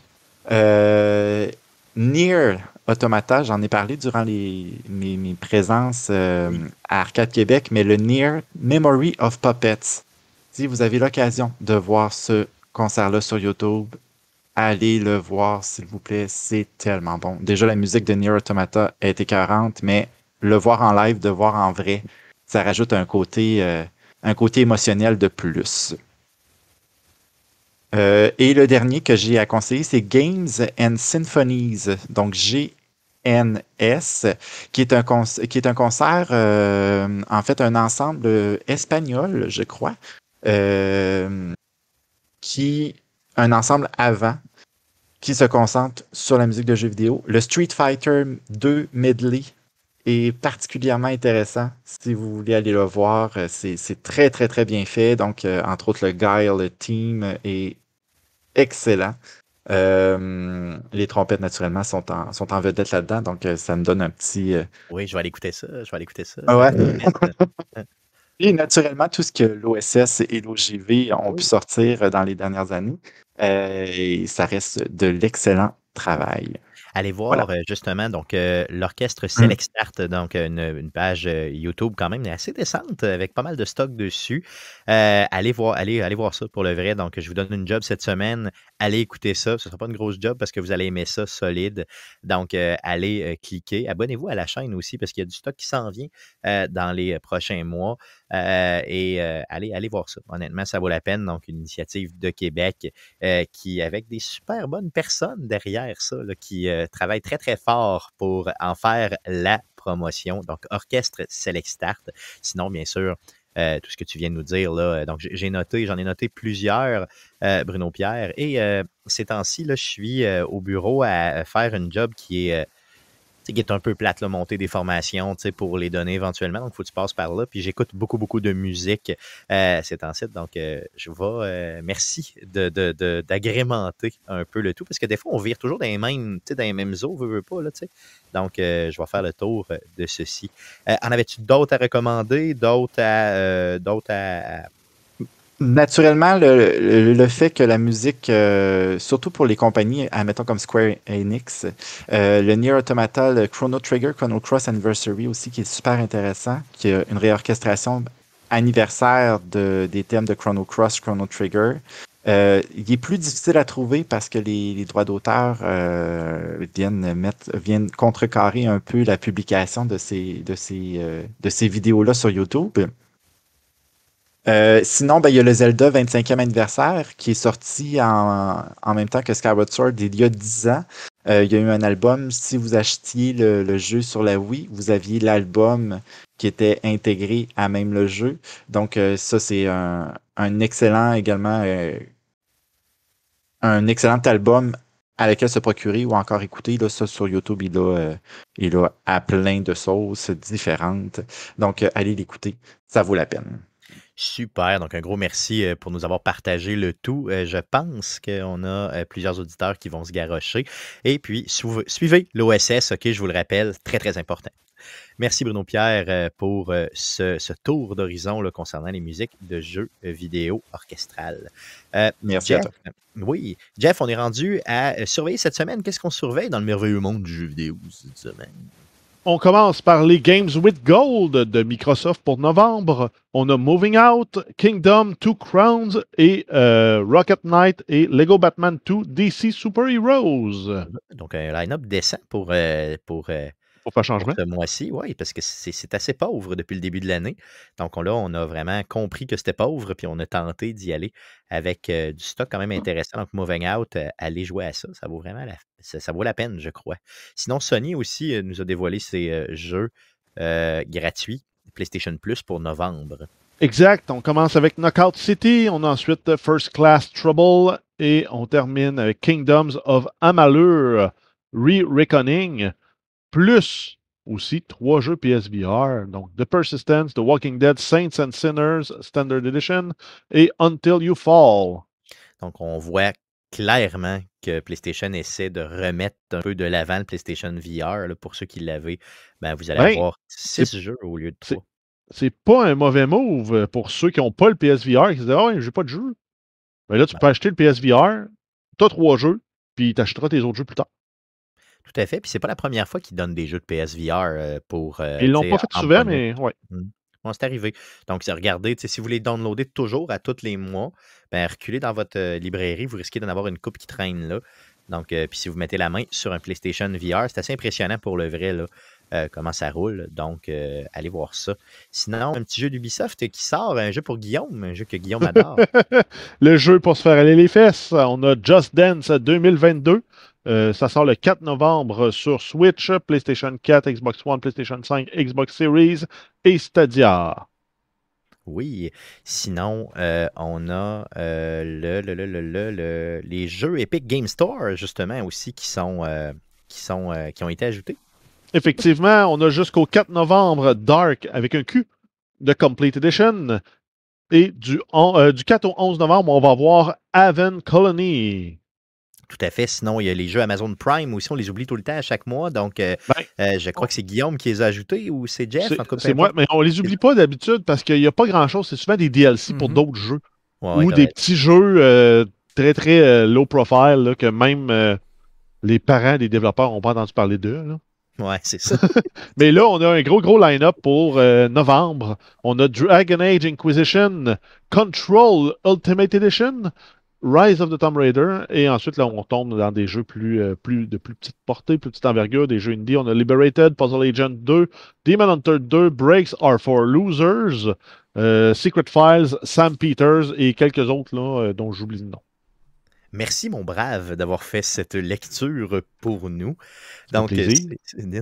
Euh, Near Automata, j'en ai parlé durant les, mes, présences euh, à Arcade Québec, mais le Near Memory of Puppets. Si vous avez l'occasion de voir ce concert-là sur YouTube, allez le voir, s'il vous plaît. C'est tellement bon. Déjà, la musique de Near Automata est écœurante, mais le voir en live, de voir en vrai, ça rajoute un côté, euh, un côté émotionnel de plus. Euh, et le dernier que j'ai à conseiller, c'est Games and Symphonies, donc GNS, qui est un, qui est un concert, euh, en fait, un ensemble espagnol, je crois, euh, qui, un ensemble avant, qui se concentre sur la musique de jeux vidéo. Le Street Fighter 2 Medley particulièrement intéressant. Si vous voulez aller le voir, euh, c'est très, très, très bien fait. Donc, euh, entre autres, le Guile Team est excellent. Euh, les trompettes, naturellement, sont en, sont en vedette là-dedans, donc ça me donne un petit. Oui, je vais aller écouter ça. Je vais aller écouter ça. Ah [laughs] et naturellement, tout ce que l'OSS et l'OGV ont pu sortir dans les dernières années, et ça reste de l'excellent travail allez voir euh, justement donc euh, l'orchestre C'est mmh. Start, donc euh, une, page YouTube quand même assez décente avec pas mal de stock dessus. allez voir, allez, allez voir ça pour le vrai. Donc je vous donne une job cette semaine. Allez écouter ça. Ce ne sera pas une grosse job parce que vous allez aimer ça solide. Donc allez cliquer. Abonnez-vous à la chaîne aussi parce qu'il y a du stock qui s'en vient dans les prochains mois. Euh, et euh, allez, allez voir ça. Honnêtement, ça vaut la peine. Donc, une initiative de Québec euh, qui, avec des super bonnes personnes derrière ça, qui travaillent très, très fort pour en faire la promotion. Donc, Orchestre Select Start. Sinon, bien sûr, tout ce que tu viens de nous dire. Là. Donc, j'ai noté, j'en ai noté plusieurs, Bruno Pierre. Et ces temps-ci, je suis au bureau à faire une job qui est qui est un peu plate, le monter des formations tu sais pour les donner éventuellement. Donc, il faut que tu passes par là. Puis j'écoute beaucoup, beaucoup de musique euh, ensuite. Donc, euh, je vais, euh, merci d'agrémenter de, de, un peu le tout, parce que des fois, on vire toujours dans les mêmes, dans les mêmes eaux, veut, veut pas. Là, tu sais donc, euh, je vais faire le tour de ceci. en avais-tu d'autres à recommander, d'autres à, d'autres à Naturellement, le, fait que la musique, euh, surtout pour les compagnies, admettons euh, comme Square Enix, euh, le Near Automata, le Chrono Trigger, Chrono Cross Anniversary aussi, qui est super intéressant, qui a une réorchestration anniversaire de, des thèmes de Chrono Cross, Chrono Trigger. il est plus difficile à trouver parce que les, les droits d'auteur viennent mettre viennent contrecarrer un peu la publication de ces de ces de ces vidéos là sur YouTube. Euh, sinon, ben, il y a le Zelda 25e anniversaire qui est sorti en, en même temps que Skyward Sword il y a 10 ans. Euh, il y a eu un album, si vous achetiez le, le jeu sur la Wii, vous aviez l'album qui était intégré à même le jeu. Donc euh, ça, c'est un, un, excellent également, un excellent album à laquelle se procurer ou encore écouter. Là, ça, sur YouTube, il a, il a à plein de sauces différentes. Donc, allez l'écouter. Ça vaut la peine. Super. Donc, un gros merci euh, pour nous avoir partagé le tout. Euh, je pense qu'on a euh, plusieurs auditeurs qui vont se garocher. Et puis, suivez l'OSS, OK, je vous le rappelle, très, très important. Merci Bruno Pierre pour ce, tour d'horizon concernant les musiques de jeux vidéo orchestrales. Merci à toi. Oui. Jeff, on est rendu à surveiller cette semaine. Qu'est-ce qu'on surveille dans le merveilleux monde du jeu vidéo cette semaine? On commence par les Games with Gold de Microsoft pour novembre. On a Moving Out, Kingdom, Two Crowns et euh, Rocket Knight et Lego Batman 2 DC Super Heroes. Donc un line-up décent pour, euh, euh, pas changement. ce mois-ci, oui, parce que c'est assez pauvre depuis le début de l'année. Donc là, on a vraiment compris que c'était pauvre, puis on a tenté d'y aller avec euh, du stock quand même ah. intéressant. Donc, Moving Out, aller euh, allez jouer à ça. Ça vaut vraiment la, ça, vaut la peine, je crois. Sinon, Sony aussi euh, nous a dévoilé ses jeux gratuits PlayStation Plus pour novembre. Exact. On commence avec Knockout City, on a ensuite First Class Trouble et on termine avec Kingdoms of Amalur Re-Reckoning plus aussi trois jeux PSVR, donc The Persistence, The Walking Dead, Saints and Sinners, Standard Edition et Until You Fall. Donc on voit clairement que PlayStation essaie de remettre un peu de l'avant le PlayStation VR. pour ceux qui l'avaient, ben, vous allez ben, avoir six jeux au lieu de trois. C'est pas un mauvais move pour ceux qui n'ont pas le PSVR, qui se disent Ah, je j'ai pas de jeu. Mais ben, là, tu ben. peux acheter le PSVR, tu as trois jeux, puis tu achèteras tes autres jeux plus tard. Tout à fait. Puis c'est pas la première fois qu'ils donnent des jeux de PSVR euh, pour. Euh, Ils l'ont pas fait souvent, mais ouais. Mmh. c'est arrivé. Donc, regardez, si vous les downloader toujours à tous les mois, ben, reculez dans votre euh, librairie, vous risquez d'en avoir une coupe qui traîne là. Donc, puis si vous mettez la main sur un PlayStation VR, c'est assez impressionnant pour le vrai, là, comment ça roule. Donc, allez voir ça. Sinon, un petit jeu d'Ubisoft qui sort, un jeu pour Guillaume, un jeu que Guillaume adore. [laughs] le jeu pour se faire aller les fesses, on a Just Dance 2022. Euh, ça sort le 4 novembre sur Switch, PlayStation 4, Xbox One, PlayStation 5, Xbox Series et Stadia. Oui. Sinon, euh, on a euh, les jeux Epic Game Store, justement, aussi, qui, sont, qui, sont, qui ont été ajoutés. Effectivement, on a jusqu'au 4 novembre Dark avec un Q de Complete Edition. Et du, du 4 au 11 novembre, on va voir Haven Colony. Tout à fait. Sinon, il y a les jeux Amazon Prime aussi, on les oublie tout le temps à chaque mois. Donc, euh, ben, euh, je crois que c'est Guillaume qui les a ajoutés ou c'est Jeff. C'est moi, mais on les oublie pas d'habitude parce qu'il n'y a pas grand-chose. C'est souvent des DLC pour mm-hmm. d'autres jeux ou des petits jeux euh, très, très low profile que même les parents des développeurs n'ont pas entendu parler d'eux. Ouais, c'est ça. [laughs] mais là, on a un gros, gros line-up pour novembre. On a Dragon Age Inquisition, Control Ultimate Edition, Rise of the Tomb Raider, et ensuite là on tombe dans des jeux plus, euh, plus de plus petite portée, plus petite envergure, des jeux indie. On a Liberated, Puzzle Agent 2, Demon Hunter 2, Breaks Are for Losers, euh, Secret Files, Sam Peters et quelques autres là, euh, dont j'oublie le nom. Merci, mon brave, d'avoir fait cette lecture pour nous. Donc, euh,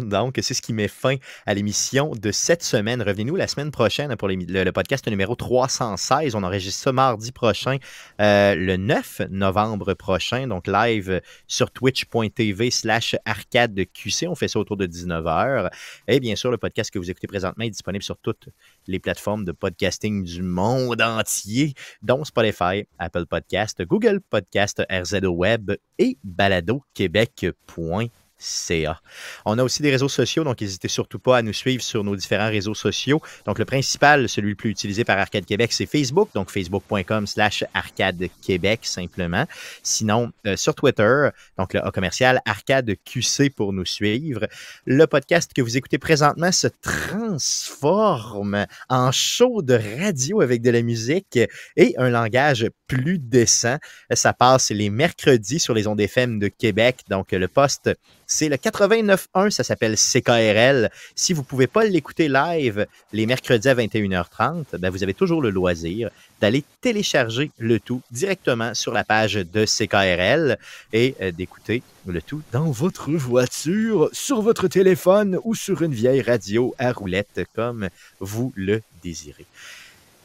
donc, c'est ce qui met fin à l'émission de cette semaine. Revenez-nous la semaine prochaine pour le, podcast numéro 316. On enregistre ça mardi prochain, euh, le 9 novembre prochain. Donc, live sur twitch.tv slash arcade QC. On fait ça autour de 19h. Et bien sûr, le podcast que vous écoutez présentement est disponible sur toutes les plateformes de podcasting du monde entier, dont Spotify, Apple Podcast, Google Podcast, podcast RZO Web et baladoquebec.com ca. On a aussi des réseaux sociaux, donc n'hésitez surtout pas à nous suivre sur nos différents réseaux sociaux. Donc le principal, celui le plus utilisé par Arcade Québec, c'est Facebook, donc facebook.com slash Arcade Québec simplement. Sinon, euh, sur Twitter, donc le commercial Arcade QC pour nous suivre. Le podcast que vous écoutez présentement se transforme en show de radio avec de la musique et un langage plus décent. Ça passe les mercredis sur les ondes FM de Québec, donc le poste c'est le 89.1, ça s'appelle CKRL. Si vous ne pouvez pas l'écouter live les mercredis à 21h30, ben, vous avez toujours le loisir d'aller télécharger le tout directement sur la page de CKRL et euh, d'écouter le tout dans votre voiture, sur votre téléphone ou sur une vieille radio à roulette comme vous le désirez.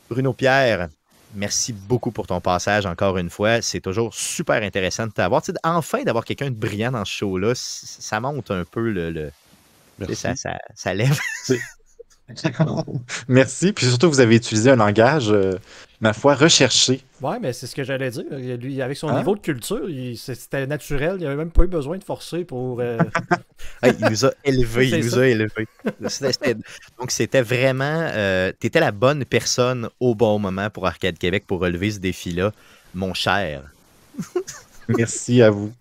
Bruno Pierre, Merci beaucoup pour ton passage encore une fois. C'est toujours super intéressant de t'avoir. Tu enfin, d'avoir quelqu'un de brillant dans ce show-là, ça monte un peu le. le ça, ça, ça, lève. [laughs] Merci. Puis surtout, vous avez utilisé un langage, euh, ma foi, recherché. Ouais, mais c'est ce que j'allais dire. Lui, avec son hein? niveau de culture, c'était naturel. Il avait même pas eu besoin de forcer pour. Euh, [laughs] il nous a élevés. [laughs] Il nous a Donc, c'était vraiment. Euh, tu étais la bonne personne au bon moment pour Arcade Québec pour relever ce défi-là, mon cher. Merci à vous.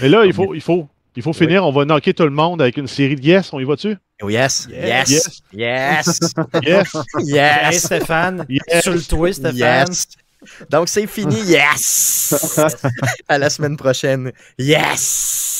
Mais là, il faut, il faut il faut finir, on va knocker tout le monde avec une série de yes, on y va dessus? Oh, yes. Yes. Yes. Yes. Yes. [laughs] yes. Stéphane. Yes. Sur le twist, Stéphane. Yes. Donc, c'est fini. Yes. [laughs] à la semaine prochaine. Yes.